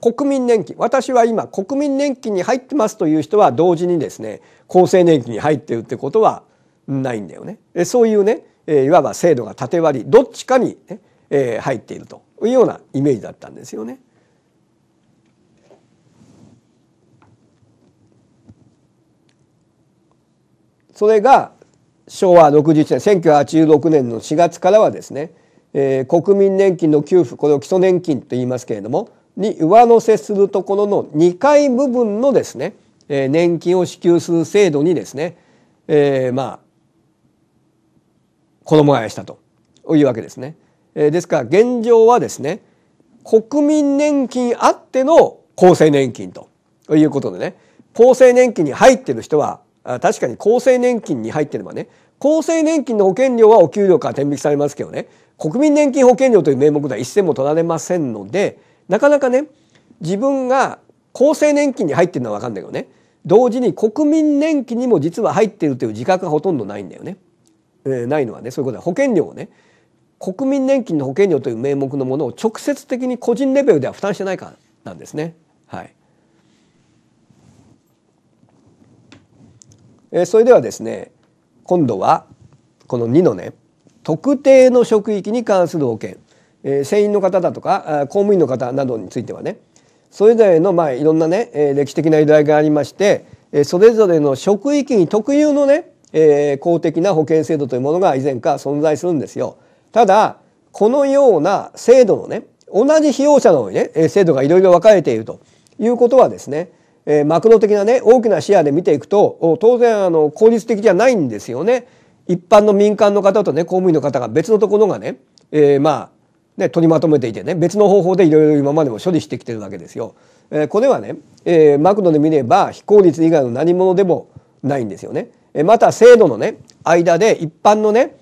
国民年金私は今国民年金に入ってますという人は同時にですね厚生年金に入ってるってことはないんだよね。そういうねいわば制度が縦割りどっちかに、入っているというようなイメージだったんですよね。それが昭和61年1986年の4月からはですね、えー、国民年金の給付これを基礎年金と言いますけれどもに上乗せするところの2階部分のですね、えー、年金を支給する制度にですね、えー、まあ衣替えしたというわけですね。えー、ですから現状はですね国民年金あっての厚生年金ということでね厚生年金に入ってる人は確かに厚生年金に入ってればね厚生年金の保険料はお給料から転引きされますけどね国民年金保険料という名目では一銭も取られませんのでなかなかね自分が厚生年金に入ってるのは分かんないけどね同時に国民年金にも実は入ってるという自覚がほとんどないんだよね。えー、ないのはねそういうことで保険料をね国民年金の保険料という名目のものを直接的に個人レベルでは負担してないからなんですね。はい、えそれではですね今度はこの2のね特定の職域に関する保険、え船員の方だとか公務員の方などについてはねそれぞれのまあいろんなね、え歴史的な依頼がありまして、えそれぞれの職域に特有のね、え公的な保険制度というものが以前から存在するんですよ。ただこのような制度のね同じ被用者のね制度がいろいろ分かれているということはですねえー、マクロ的なね大きな視野で見ていくと当然あの効率的じゃないんですよね。一般の民間の方とね公務員の方が別のところがね、えー、まあね取りまとめていてね別の方法でいろいろ今までも処理してきてるわけですよ。えー、これはね、えー、マクロで見れば非効率以外の何のでもないんですよね。えー、また制度のね間で一般のね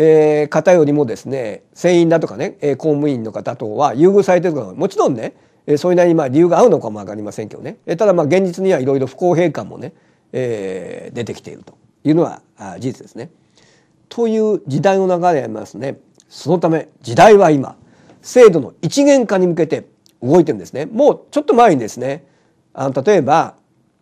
えー、方よりもですね船員だとかね、えー、公務員の方とは優遇されてるかかもちろんねえそれなりにまあ理由が合うのかも分かりませんけどね、えただまあ現実にはいろいろ不公平感もね、えー、出てきているというのは事実ですね。という時代の流れありますねそのため時代は今制度の一元化に向けて動いてるんですねもうちょっと前にですねあの例えば、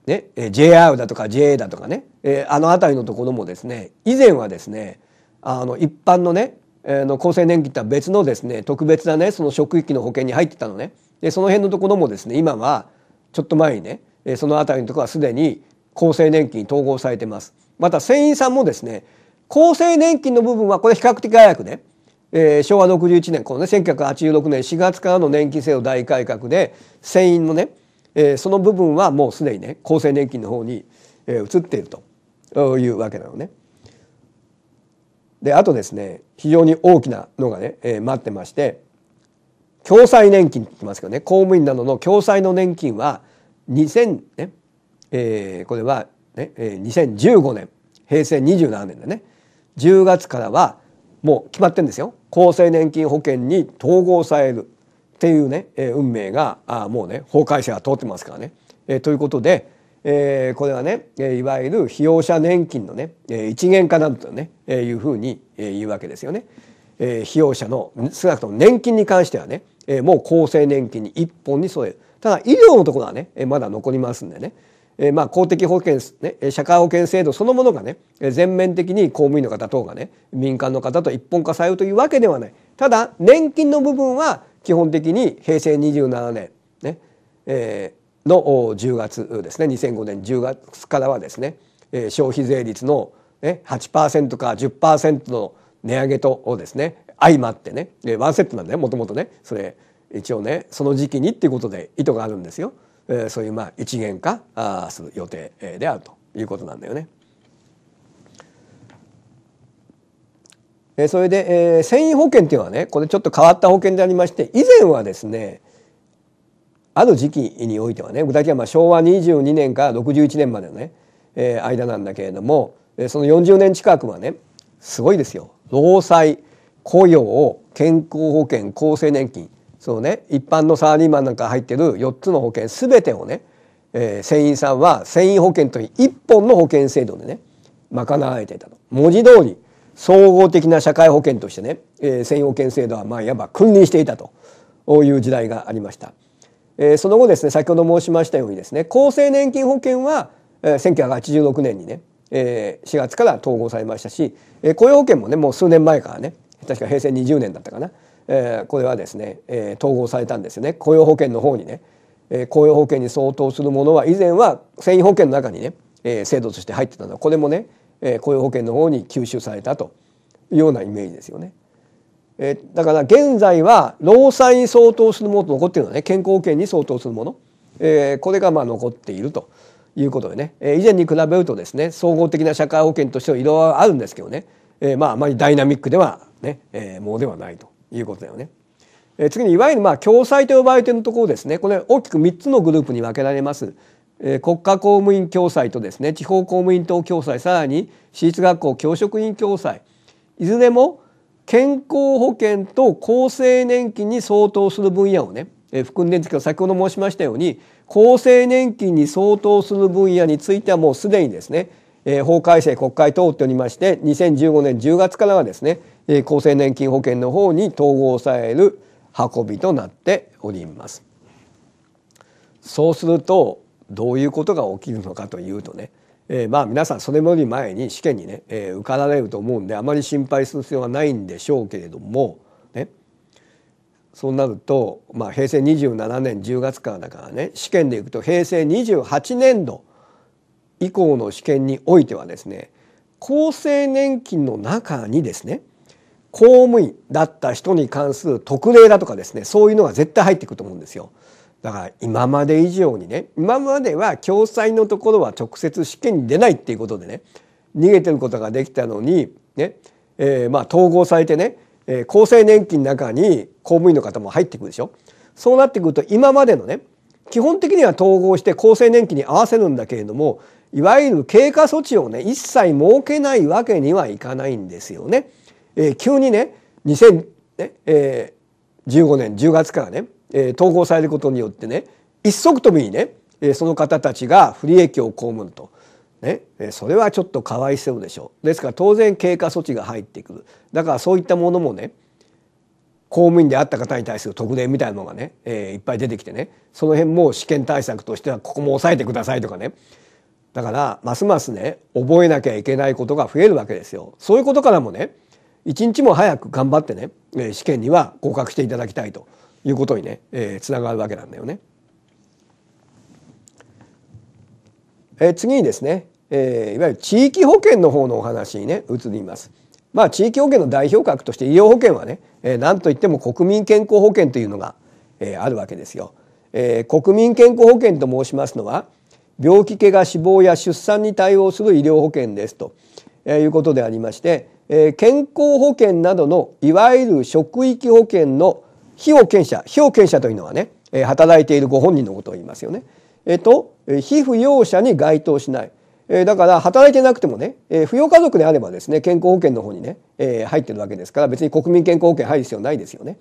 ね、JR だとか JA だとかね、えあの辺りのところもですね以前はですねあの一般のね、えの厚生年金とは別のですね特別なねその職域の保険に入ってたのね。でその辺のところもですね今はちょっと前にねその辺りのところはすでに厚生年金に統合されてますまた船員さんもですね厚生年金の部分はこれ比較的早くね、えー、昭和61年このね1986年4月からの年金制度大改革で船員のね、えー、その部分はもうすでにね厚生年金の方に、えー、移っているというわけなのね。であとですね非常に大きなのがね、えー、待ってまして共済年金って言いますけどね公務員などの共済の年金は2000ね、えー、これはね、えー、2015年平成27年でね10月からはもう決まってんですよ厚生年金保険に統合されるっていうね、えー、運命があもうね法改正が通ってますからね。えー、ということで、えー、これはね、えー、いわゆる被用者年金のね、えー、一元化なんとね、えー、いうふうにえ言うわけですよね。えー、被用者の少なくとも年金に関してはねえもう厚生年金に一本に添えるただ医療のところはね、えまだ残りますんでね、えまあ、公的保険、ね、社会保険制度そのものがね全面的に公務員の方等がね民間の方と一本化されるというわけではないただ年金の部分は基本的に平成27年、ねえー、の10月ですね2005年10月からはですね消費税率の8%か10%の値上げとですね相まってねワンセットなんだよもともとねそれ一応ねその時期にっていうことで意図があるんですよ、えそういうまあ一元化あする予定であるということなんだよね。それで、え繊維保険っていうのはねこれちょっと変わった保険でありまして以前はですねある時期においてはね具体的にはまあ昭和22年から61年までのね、え間なんだけれどもその40年近くはねすごいですよ労災雇用健康保険厚生年金そうね一般のサラリーマンなんか入ってる4つの保険全てをね、えー、船員さんは船員保険という1本の保険制度でね賄われていたと。文字通り総合的な社会保険としてね、えー、船員保険制度はまあいわば君臨していたという時代がありました、えー、その後ですね先ほど申しましたようにですね厚生年金保険は、えー、1986年にね、えー、4月から統合されましたし、えー、雇用保険もねもう数年前からね、確か平成20年だったかな、えー、これはですね、えー、統合されたんですよね雇用保険の方にね、えー、雇用保険に相当するものは以前は繊維保険の中にね、えー、制度として入ってたのこれもね、えー、雇用保険の方に吸収されたというようなイメージですよね。えー、だから現在は労災に相当するものと残っているのはね健康保険に相当するもの、えー、これがまあ残っているということでね、えー、以前に比べるとですね総合的な社会保険としてろ色はあるんですけどね、えー、まああまりダイナミックではね、えー、ものではないということだよね。えー、次にいわゆるまあ共済と呼ばれているところですねこれ大きく3つのグループに分けられます。えー、国家公務員共済とですね地方公務員等共済さらに私立学校教職員共済いずれも健康保険と厚生年金に相当する分野をね、えー、含んでるんですけど先ほど申しましたように厚生年金に相当する分野についてはもうすでにですねえ法改正国会通っておりまして2015年10月からはですね、え厚生年金保険の方に統合される運びとなっております。そうするとどういうことが起きるのかというとね、えー、まあ皆さんそれより前に試験にね、え受かられると思うんであまり心配する必要はないんでしょうけれども、ね、そうなると、まあ、平成27年10月からだからね試験でいくと平成28年度以降の試験においてはですね厚生年金の中にですね公務員だった人に関する特例だとかですねそういうのが絶対入ってくると思うんですよ。だから今まで以上にね今までは共済のところは直接試験に出ないっていうことでね逃げてることができたのにね、えー、まあ統合されてね、えー、厚生年金の中に公務員の方も入ってくるでしょそうなってくると今までのね基本的には統合して厚生年金に合わせるんだけれどもいわゆる経過措置をね一切設けないわけにはいかないんですよね。えー、急にね2015年10月からね、えー、統合されることによってね一足飛びにねえその方たちが不利益を被ると。ね、それはちょっとかわいそうでしょうですから当然経過措置が入ってくるだからそういったものもね公務員であった方に対する特例みたいなのがね、えー、いっぱい出てきてねその辺も試験対策としてはここも抑えてくださいとかねだからますますね覚えなきゃいけないことが増えるわけですよ。そういうことからもね一日も早く頑張ってね試験には合格していただきたいということにね、えつながるわけなんだよね。え次にですね、えー、いわゆる地域保険の方のお話にね移ります。まあ地域保険の代表格として医療保険はね、えー、何といっても国民健康保険というのが、えー、あるわけですよ。えー、国民健康保険と申しますのは病気怪我死亡や出産に対応する医療保険ですと、えー、いうことでありまして、えー、健康保険などのいわゆる職域保険の被保険者被保険者というのはね、えー、働いているご本人のことを言いますよね。えー、とえ被扶養者に該当しない。えー、だから働いてなくてもね、えー、扶養家族であればですね健康保険の方にね、えー、入ってるわけですから別に国民健康保険入る必要ないですよね。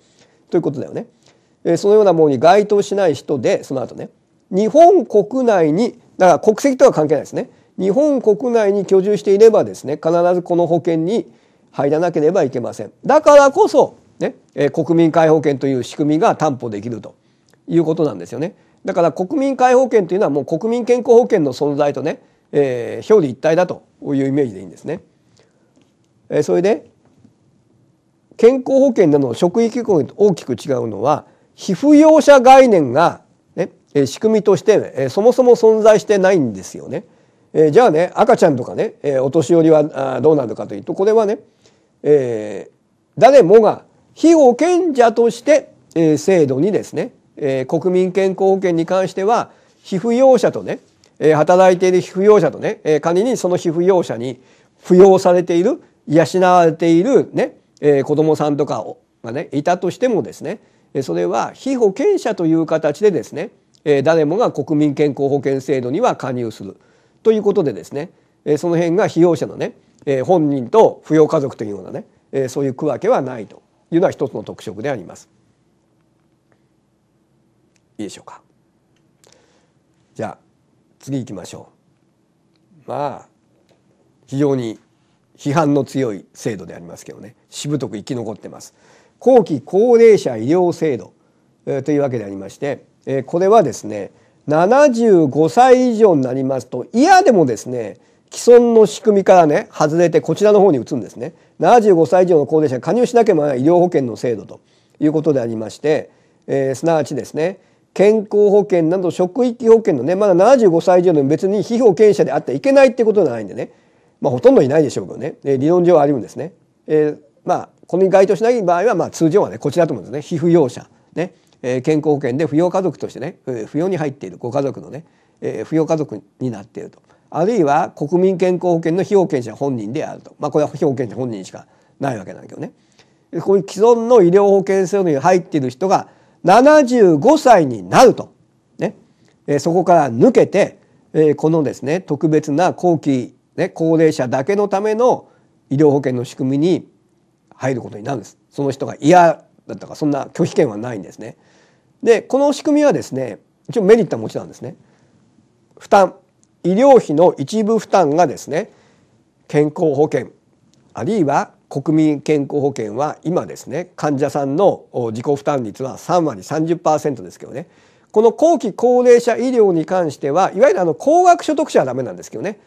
ということだよね。えそのようなものに該当しない人でその後ね日本国内にだから国籍とは関係ないですね日本国内に居住していればですね必ずこの保険に入らなければいけませんだからこそね、え国民皆保険という仕組みが担保できるということなんですよね。だから国民皆保険というのはもう国民健康保険の存在とね、えー、表裏一体だというイメージでいいんですね。えー、それで健康保険などの職域保険と大きく違うのは被扶養者概念が仕組みとしてそもそも存在してないんですよね。じゃあね赤ちゃんとかねお年寄りはどうなるかというとこれはね、えー、誰もが被保険者として制度にですね国民健康保険に関しては被扶養者とね働いている被扶養者とね仮にその被扶養者に扶養されている養われているね子供さんとかがねいたとしてもですねそれは被保険者という形でですねえ誰もが国民健康保険制度には加入するということでですね、えその辺が被用者のね、え本人と扶養家族というようなね、えそういう区分けはないというのは一つの特色であります。いいでしょうか。じゃあ次行きましょう。まあ非常に批判の強い制度でありますけどねしぶとく生き残ってます。後期高齢者医療制度、えというわけでありましてえこれはですね75歳以上になりますと嫌でもですね既存の仕組みからね外れてこちらの方に移るんですね75歳以上の高齢者が加入しなければならない医療保険の制度ということでありまして、えー、すなわちですね健康保険など職域保険のねまだ75歳以上でも別に被保険者であってはいけないっていうことではないんでねまあほとんどいないでしょうけどね、えー、理論上はありんですね、えー、まあこれに該当しない場合はまあ通常はねこちらと思うんですね皮膚用者ねえ健康保険で扶養家族としてね扶養に入っているご家族のね、扶養家族になっているとあるいは国民健康保険の被保険者本人であると、まあ、これは被保険者本人しかないわけなんだけどねこういう既存の医療保険制度に入っている人が75歳になると、ねえそこから抜けて、えこのですね特別な後期、ね、高齢者だけのための医療保険の仕組みに入ることになるんですその人が嫌だったかそんな拒否権はないんですね。でこの仕組みはですね一応メリットはもちろんですね負担医療費の一部負担がですね健康保険あるいは国民健康保険は今ですね患者さんの自己負担率は3割30%ですけどねこの後期高齢者医療に関してはいわゆるあの高額所得者はダメなんですけどね、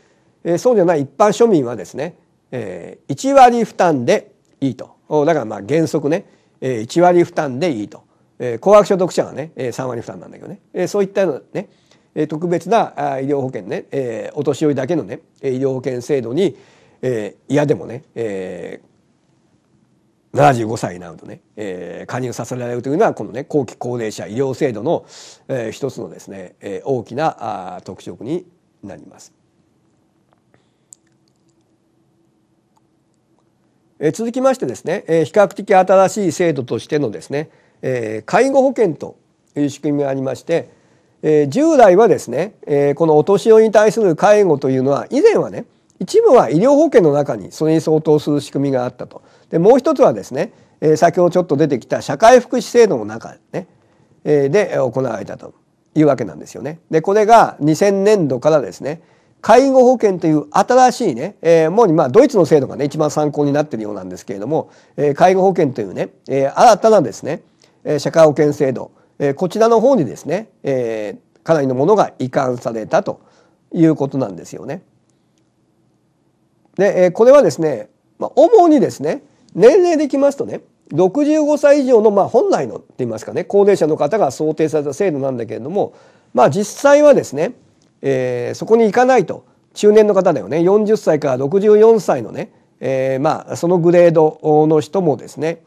えー、そうじゃない一般庶民はですね、えー、1割負担でいいとだからまあ原則ね、えー、1割負担でいいとえ高額所得者がね、3割負担なんだけどね、えそういったようなね、え特別なあ医療保険ね、えお年寄りだけのね医療保険制度に、え嫌でもね、え75歳になるとね、え加入させられるというのはこのね後期高齢者医療制度の、え一つのですね、え大きなあ特色になります。え続きましてですね、え比較的新しい制度としてのですねえー、介護保険という仕組みがありまして、えー、従来はですね、えー、このお年寄りに対する介護というのは以前はね一部は医療保険の中にそれに相当する仕組みがあったとでもう一つはですね、えー、先ほどちょっと出てきた社会福祉制度の中で,、ねえー、で行われたというわけなんですよね。でこれが2000年度からですね介護保険という新しいね、えー、もうまあドイツの制度がね一番参考になっているようなんですけれども、えー、介護保険というね、えー、新たなですね、社会保険制度こちらの方にですねかなりのものが移管されたということなんですよね。でこれはですね主にですね年齢でいきますとね65歳以上のまあ本来のって言いますかね高齢者の方が想定された制度なんだけれどもまあ実際はですね、えー、そこに行かないと中年の方だよね40歳から64歳のね、えー、まあそのグレードの人もですね、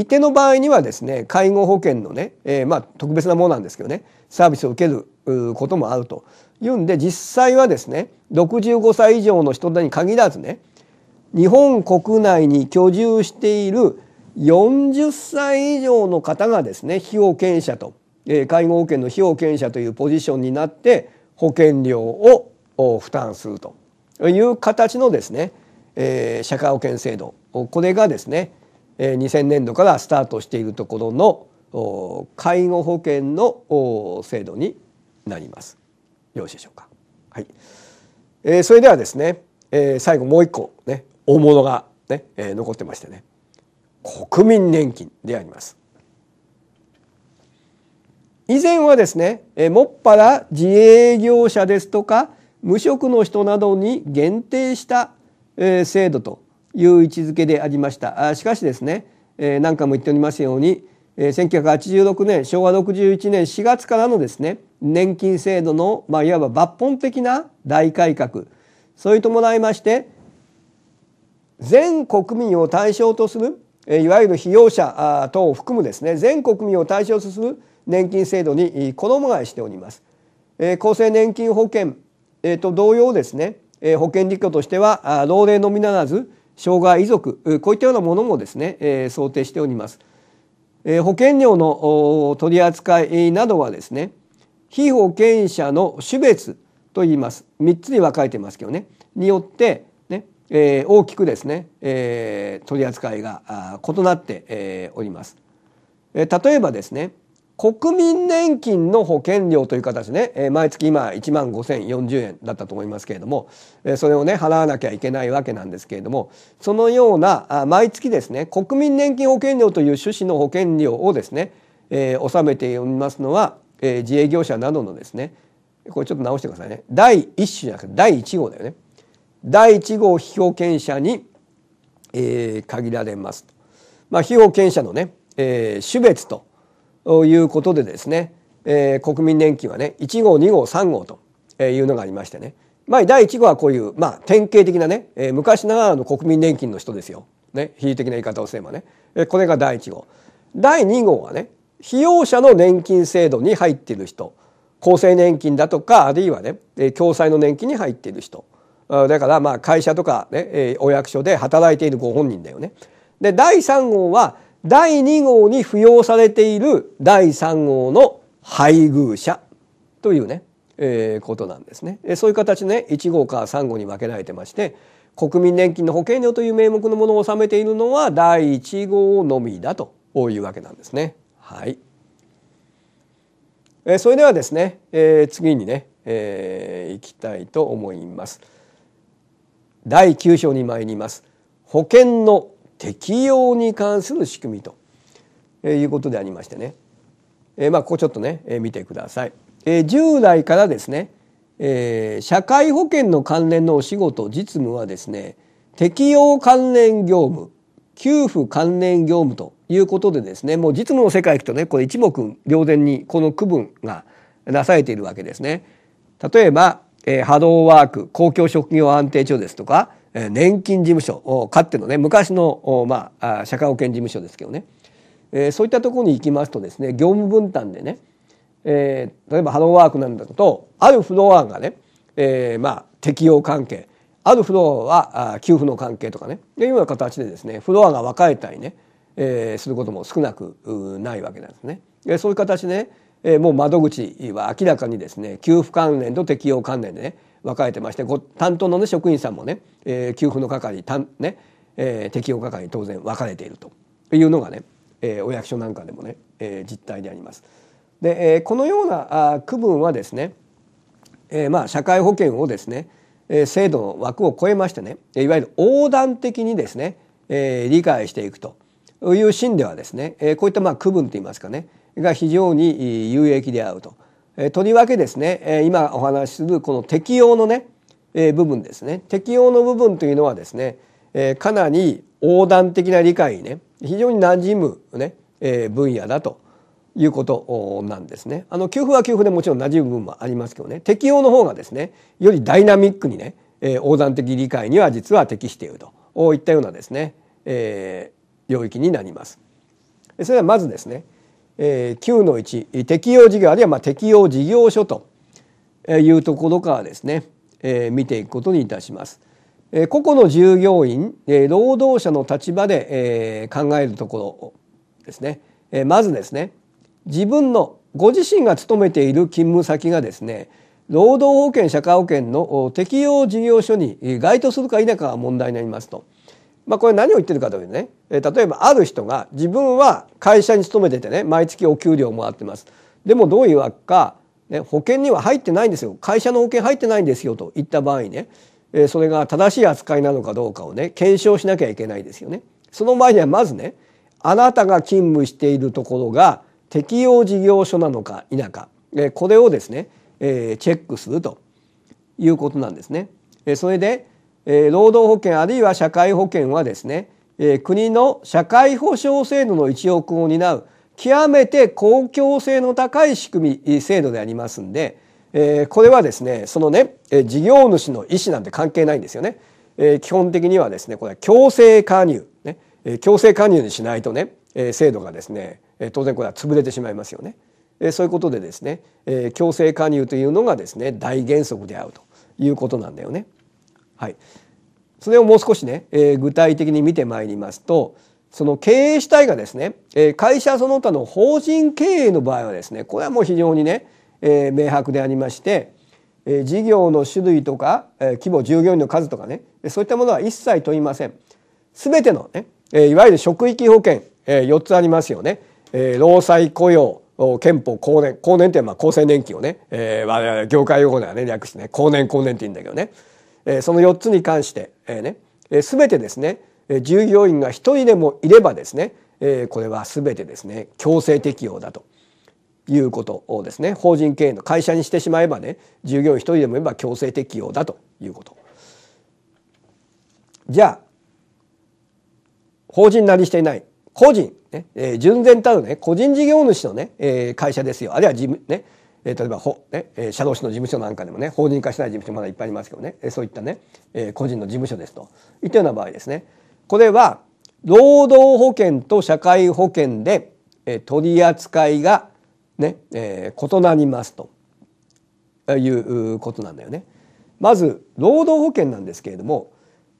一定の場合にはですね介護保険のね、えー、まあ特別なものなんですけどねサービスを受けることもあるというんで実際はですね65歳以上の人に限らずね日本国内に居住している40歳以上の方がですね被保険者と、えー、介護保険の被保険者というポジションになって保険料を負担するという形のですね、えー、社会保険制度これがですね2000年度からスタートしているところの介護保険の制度になります。よろしいでしょうか。はいえー、それではですね、えー、最後もう一個ね大物がね、えー、残ってましてね国民年金であります。以前はですね、えー、もっぱら自営業者ですとか無職の人などに限定した、えー、制度という位置づけでありましたしかしですね、え何回も言っておりますように、えー、1986年昭和61年4月からのですね年金制度の、まあ、いわば抜本的な大改革そうれに伴いまして全国民を対象とするいわゆる被用者等を含むですね全国民を対象とする年金制度に衣替えしております。厚生年金保険と同様ですね保険理拠としては老齢のみならず障害遺族こういったようなものもですね、え想定しております。え保険料の取り扱いなどはですね被保険者の種別と言います3つに分かれてますけどねによってね、え大きくですね、え取り扱いが異なって、おります。え例えばですね国民年金の保険料という形ね、えー、毎月今1万5,040円だったと思いますけれども、えー、それをね払わなきゃいけないわけなんですけれどもそのようなあ毎月ですね国民年金保険料という趣旨の保険料をですね、えー、納めておりますのは、えー、自営業者などのですねこれちょっと直してくださいね第1種じゃなくて第1号だよね第1号被保険者に、えー、限られますまあ、被保険者のね、えー、種別とということでですね、えー、国民年金はね1号2号3号というのがありましてねまあ、第1号はこういう、まあ、典型的なね、えー、昔ながらの国民年金の人ですよ。ね、比喩的な言い方をすればね、えー、これが第1号。第2号はね被用者の年金制度に入っている人厚生年金だとかあるいはね、えー、共済の年金に入っている人だからまあ会社とか、ね、お役所で働いているご本人だよね。で第3号は第2号に扶養されている第3号の配偶者というね、えー、ことなんですね。そういう形で、ね、1号から3号に分けられてまして国民年金の保険料という名目のものを納めているのは第1号のみだというわけなんですね。はい、えー、それではですね、えー、次にね、えー、いきたいと思います。第9章に参ります。保険の適用に関する仕組みということでありましてね、えー、まあここちょっとね、えー、見てください。えー、従来からですね、えー、社会保険の関連のお仕事実務はですね適用関連業務給付関連業務ということでですねもう実務の世界行くとねこれ一目瞭然にこの区分がなされているわけですね。例えば、えー、波動ワーク公共職業安定所ですとか年金事務所かってのね昔の、まあ、社会保険事務所ですけどね、えそういったところに行きますとですね業務分担でね、え例えばハローワークなんだとあるフロアがね、えまあ適用関係あるフロアは給付の関係とかねいうような形でですねフロアが分かれたりね、えすることも少なくないわけなんですね。そういう形で、ね、もう窓口は明らかにですね給付関連と適用関連でね分かれてまして担当の、ね、職員さんもね、えー、給付の係たん、ねえー、適用係当然分かれているというのがね、えー、お役所なんかでもね、えー、実態であります。で、えー、このようなあ区分はですね、えー、まあ社会保険をですね、えー、制度の枠を超えましてねいわゆる横断的にですね、えー、理解していくというシーンではですね、えー、こういったまあ区分といいますかねが非常に有益であるととりわけですね今お話しするこの適用のね部分ですね適用の部分というのはですねかなり横断的な理解にね非常に馴染むね分野だということなんですね。あの給付は給付でもちろん馴染む部分もありますけどね適用の方がですねよりダイナミックにね横断的理解には実は適しているといったようなですね、えー、領域になります。それはまずですねえ9の1適用事業あるいはまあ適用事業所というところからですね、え見ていくことにいたします。え個々の従業員、え労働者の立場で、え考えるところですね、えまずですね自分のご自身が勤めている勤務先がですね労働保険社会保険の適用事業所に該当するか否かが問題になりますと。まあ、これ何を言ってるかというとね、えー、例えばある人が自分は会社に勤めててね毎月お給料もらってます。でもどういうわけか、ね、保険には入ってないんですよ会社の保険入ってないんですよと言った場合ね、えー、それが正しい扱いなのかどうかをね検証しなきゃいけないですよね。その前にはまずねあなたが勤務しているところが適用事業所なのか否か、えー、これをですね、えー、チェックするということなんですね。えー、それでえ労働保険あるいは社会保険はですね、え国の社会保障制度の一翼を担う極めて公共性の高い仕組み制度でありますんで、えこれはですねそのね、え事業主の意思なんて関係ないんですよね。え基本的にはですねこれは強制加入、ねえ強制加入にしないとね、え制度がですね、え当然これは潰れてしまいますよね。えそういうことでですね、え強制加入というのがですね大原則であるということなんだよね。はい、それをもう少しね、えー、具体的に見てまいりますとその経営主体がですね、えー、会社その他の法人経営の場合はですねこれはもう非常にね、えー、明白でありまして、えー、事業の種類とか、えー、規模従業員の数とかねそういったものは一切問いません。すべてのね、えー、いわゆる職域保険、えー、4つありますよね。えー、労災雇用憲法後年後年ってまあ厚生年金をね、えー、我々業界用語ではね略してね後年後年って言うんだけどね。その4つに関してね全てですね従業員が1人でもいればですねこれは全てですね強制適用だということをですね法人経営の会社にしてしまえばね従業員1人でもいれば強制適用だということ。じゃあ法人なりしていない個人ね、えー、純然たるね個人事業主のね、えー、会社ですよあるいは事務ねえ例えばほ、ね、社労士の事務所なんかでもね法人化しない事務所まだいっぱいありますけどねそういったね、え個人の事務所ですといったような場合ですねこれは労働保険と社会保険で、え取り扱いがね、えー、異なりますということなんだよね。まず労働保険なんですけれども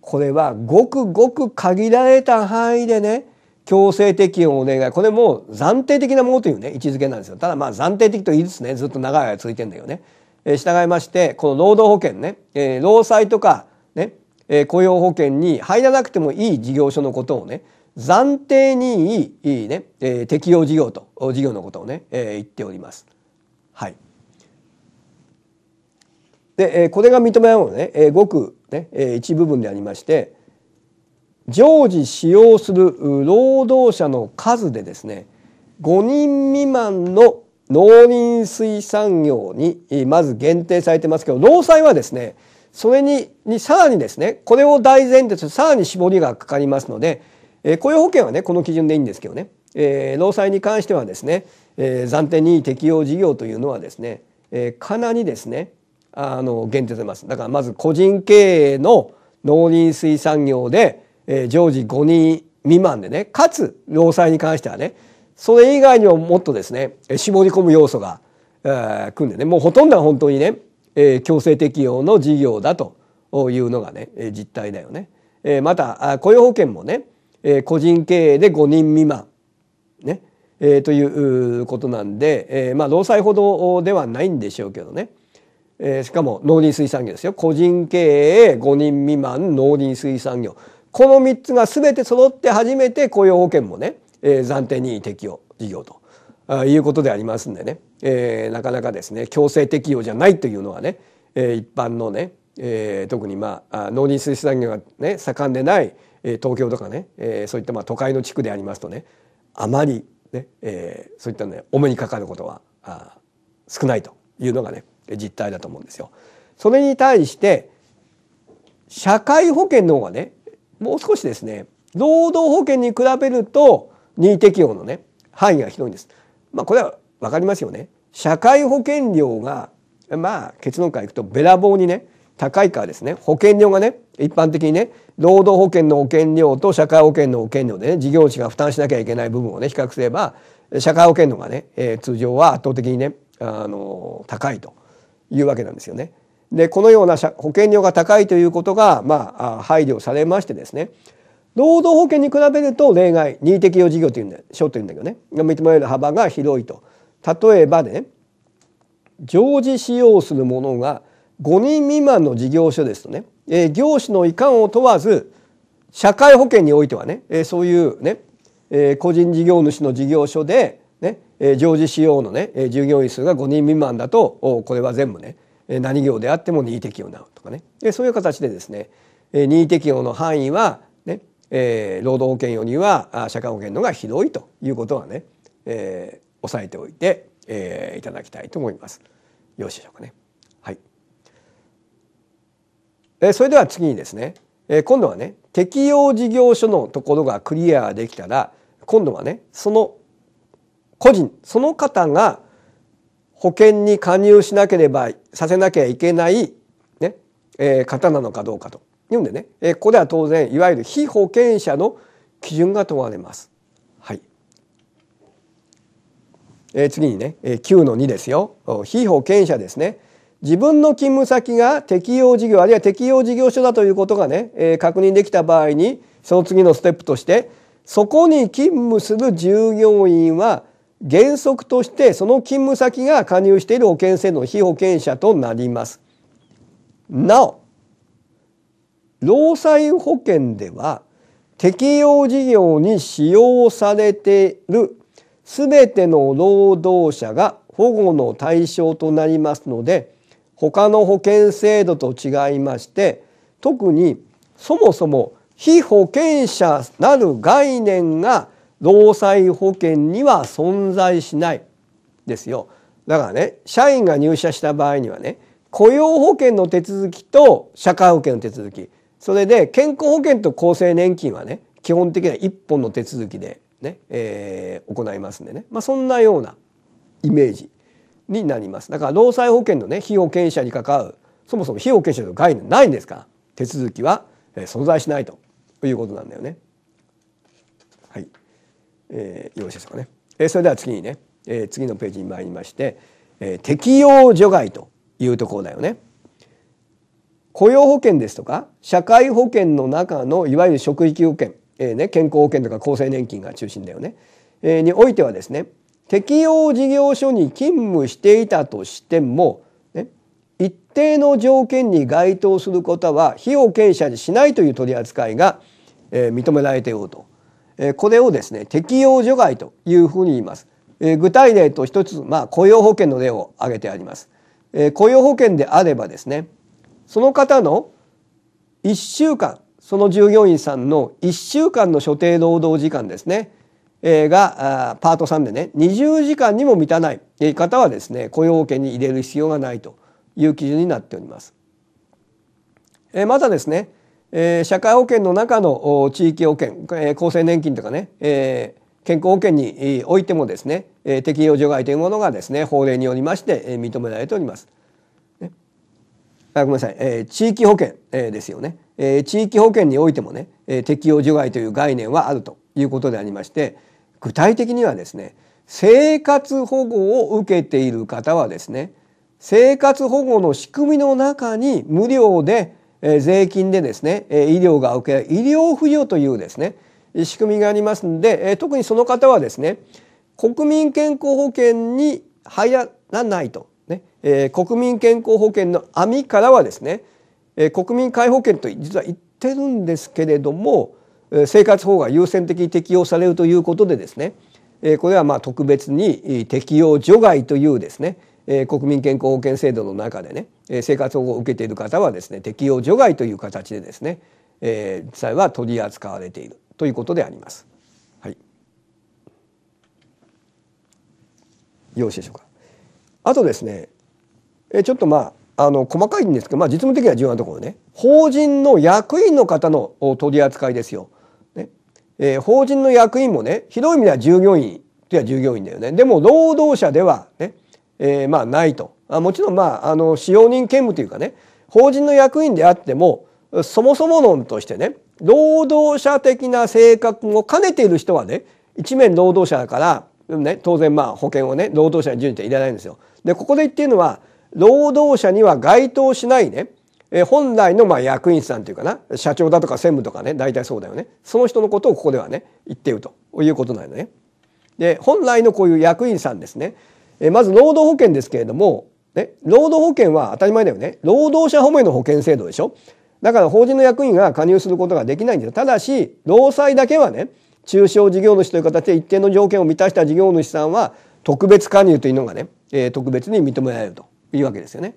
これはごくごく限られた範囲でね強制用お願いこれも暫定的なものというね位置づけなんですよただまあ暫定的と言いつつねずっと長い間続いてんだよね、えー、従いましてこの労働保険ね、えー、労災とかね、えー、雇用保険に入らなくてもいい事業所のことをね暫定にいいいいね、えー、適用事業と事業のことをね、えー、言っております。はい、で、えー、これが認められるのね、えー、ごく、ねえー、一部分でありまして、常時使用する労働者の数でですね5人未満の農林水産業にまず限定されてますけど労災はですねそれににさらにですねこれを大前提とさらに絞りがかかりますので、えー、雇用保険はねこの基準でいいんですけどね、えー、労災に関してはですね、えー、暫定に適用事業というのはですね、えー、かなりですねあの限定されますだからまず個人経営の農林水産業でえー、常時5人未満でねかつ労災に関してはねそれ以外にももっとですね絞り込む要素が、えー、組んでねもうほとんどは本当にね、えー、強制適用の事業だというのがね実態だよね。えー、また雇用保険もね、えー、個人経営で5人未満ね、えー、ということなんで、えー、まあ労災ほどではないんでしょうけどね。えー、しかも農林水産業ですよ個人経営5人未満農林水産業この3つが全て揃って初めて雇用保険もね、えー、暫定任意適用事業とあいうことでありますんでね、えー、なかなかですね強制適用じゃないというのはね、えー、一般のね、えー、特にまあ農林水産業がね盛んでない、えー、東京とかね、えー、そういったまあ都会の地区でありますとねあまりね、えー、そういったねお目にかかることはあ少ないというのがね実態だと思うんですよ。それに対して社会保険の方がねもう少しですね労働保険に比べると任意適用のね範囲が広いんです。まあ、これはわかりますよね。社会保険料がまあ結論からいくとべらぼうにね高いからですね保険料がね一般的にね労働保険の保険料と社会保険の保険料でね事業主が負担しなきゃいけない部分をね比較すれば社会保険のがね、えー、通常は圧倒的にねあの高いというわけなんですよね。でこのような保険料が高いということが、まあ、配慮されましてですね労働保険に比べると例外任意適用事業というんだ所というんだけどね認められる幅が広いと例えばね常時使用するものが5人未満の事業所ですとね、えー、業種のいかんを問わず社会保険においてはね、えー、そういうね、えー、個人事業主の事業所でね、えー、常時使用のね従業員数が5人未満だとこれは全部ね何行であっても任意適用なとかねそういう形でですね任意適用の範囲はね、えー、労働保険よりは社会保険のがひどいということはね、えー、押さえておいて、えー、いただきたいと思います。よろしいでしょうかね。はい。えそれでは次にですね、え今度はね適用事業所のところがクリアできたら今度はねその個人その方が保険に加入しなければさせなきゃいけない、ねえー、方なのかどうかというんでね、えー、ここでは当然いわゆる非保険者の基準が問われます。はいえー、次にね、えー、9の2ですよ非保険者ですね。自分の勤務先が適用事業あるいは適用事業所だということがね、えー、確認できた場合にその次のステップとしてそこに勤務する従業員は原則としてその勤務先が加入している保険制度の被保険者となります。なお労災保険では適用事業に使用されている全ての労働者が保護の対象となりますので他の保険制度と違いまして特にそもそも被保険者なる概念が労災保険には存在しないですよだからね社員が入社した場合にはね雇用保険の手続きと社会保険の手続きそれで健康保険と厚生年金はね基本的には1本の手続きでね、えー、行いますんでね、まあ、そんなようなイメージになりますだから労災保険のね被保険者に関わるそもそも被保険者の概念ないんですから手続きは存在しないということなんだよね。えー、よろしいですかね、えー、それでは次にね、えー、次のページに参りまして、えー、適用除外というところだよね。雇用保険ですとか社会保険の中のいわゆる職域保険、えーね、健康保険とか厚生年金が中心だよね、えー、においてはですね適用事業所に勤務していたとしても、ね、一定の条件に該当することは被保険者にしないという取り扱いが、えー、認められておようとこれをですね適用除外というふうに言います。具体例と一つ、まあ、雇用保険の例を挙げてあります。雇用保険であればですねその方の1週間その従業員さんの1週間の所定労働時間ですねがパート3でね20時間にも満たない方はですね雇用保険に入れる必要がないという基準になっております。またですねえー、社会保険の中の地域保険、えー、厚生年金とかね、えー、健康保険においてもですね、えー、適用除外というものがですね法令によりまして、えー、認められております。ね、あごめんなさい、えー、地域保険、えー、ですよね、えー、地域保険においてもね、えー、適用除外という概念はあるということでありまして具体的にはですね生活保護を受けている方はですね生活保護の仕組みの中に無料で税金でですね医療が受け医療扶養というですね仕組みがありますので特にその方はですね国民健康保険に入らないと、ねえー、国民健康保険の網からはですね、えー、国民皆保険と実は言ってるんですけれども生活保護が優先的に適用されるということでですね、えー、これはまあ特別に適用除外というですね、えー、国民健康保険制度の中でね、えー、生活保護を受けている方はですね適用除外という形でですね、えー、実際は取り扱われているということであります。はい、よろしいでしょうか。あとですね、えー、ちょっとまああの細かいんですけど、まあ、実務的には重要なところね法人の役員の方の取り扱いですよ。ねえー、法人の役員もね広い意味では従業員とは従業員だよねでも労働者ではねえー、まあないとあもちろんまああの使用人兼務というかね法人の役員であってもそもそも論としてね労働者的な性格を兼ねている人はね一面労働者だから、ね、当然まあ保険をね労働者に準じていらないんですよ。でここで言っているのは労働者には該当しないねえ本来のまあ役員さんというかな社長だとか専務とかね大体そうだよねその人のことをここではね言っているということなのね。で本来のこういう役員さんですねえまず労働保険ですけれども、ね、労働保険は当たり前だよね労働者褒めの保険制度でしょだから法人の役員が加入することができないんですただし労災だけはね中小事業主という形で一定の条件を満たした事業主さんは特別加入というのがね、えー、特別に認められるというわけですよね。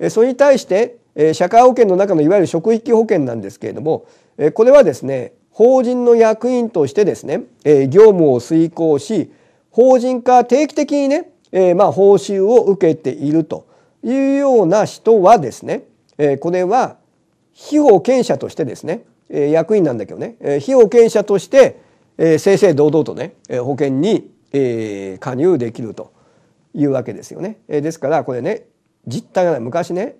えそれに対して、えー、社会保険の中のいわゆる職域保険なんですけれども、えー、これはですね法人の役員としてですね、えー、業務を遂行し法人化定期的にね、えー、まあ報酬を受けているというような人はですね、えー、これは被保険者としてですね、えー、役員なんだけどね、えー、被保険者として、えー、正々堂々とね、えー、保険に、えー、加入できるというわけですよね。えー、ですからこれね実態がない昔ね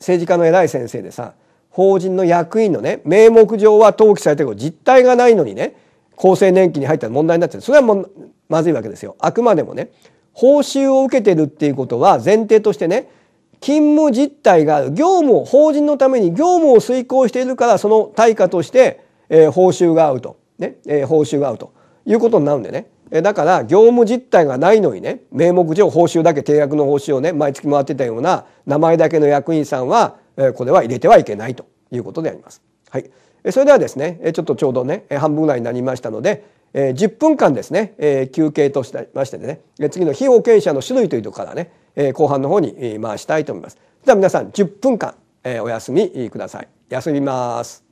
政治家の偉い先生でさ法人の役員のね名目上は登記されてるけど実態がないのにね厚生年金に入ったら問題になってるそれはもうまずいわけですよ。あくまでもね報酬を受けてるっていうことは前提としてね勤務実態が業務を法人のために業務を遂行しているからその対価として、えー、報酬が合うと、ねえー、報酬が合うということになるんでねだから業務実態がないのにね名目上報酬だけ定額の報酬をね毎月回ってたような名前だけの役員さんはこれは入れてはいけないということであります。はい、それではですねちょっとちょうどね半分ぐらいになりましたのでえー、10分間ですね、えー、休憩としましてね次の被保険者の種類というところからね、えー、後半の方に回したいと思います。では皆さん10分間、えー、お休みください。休みます。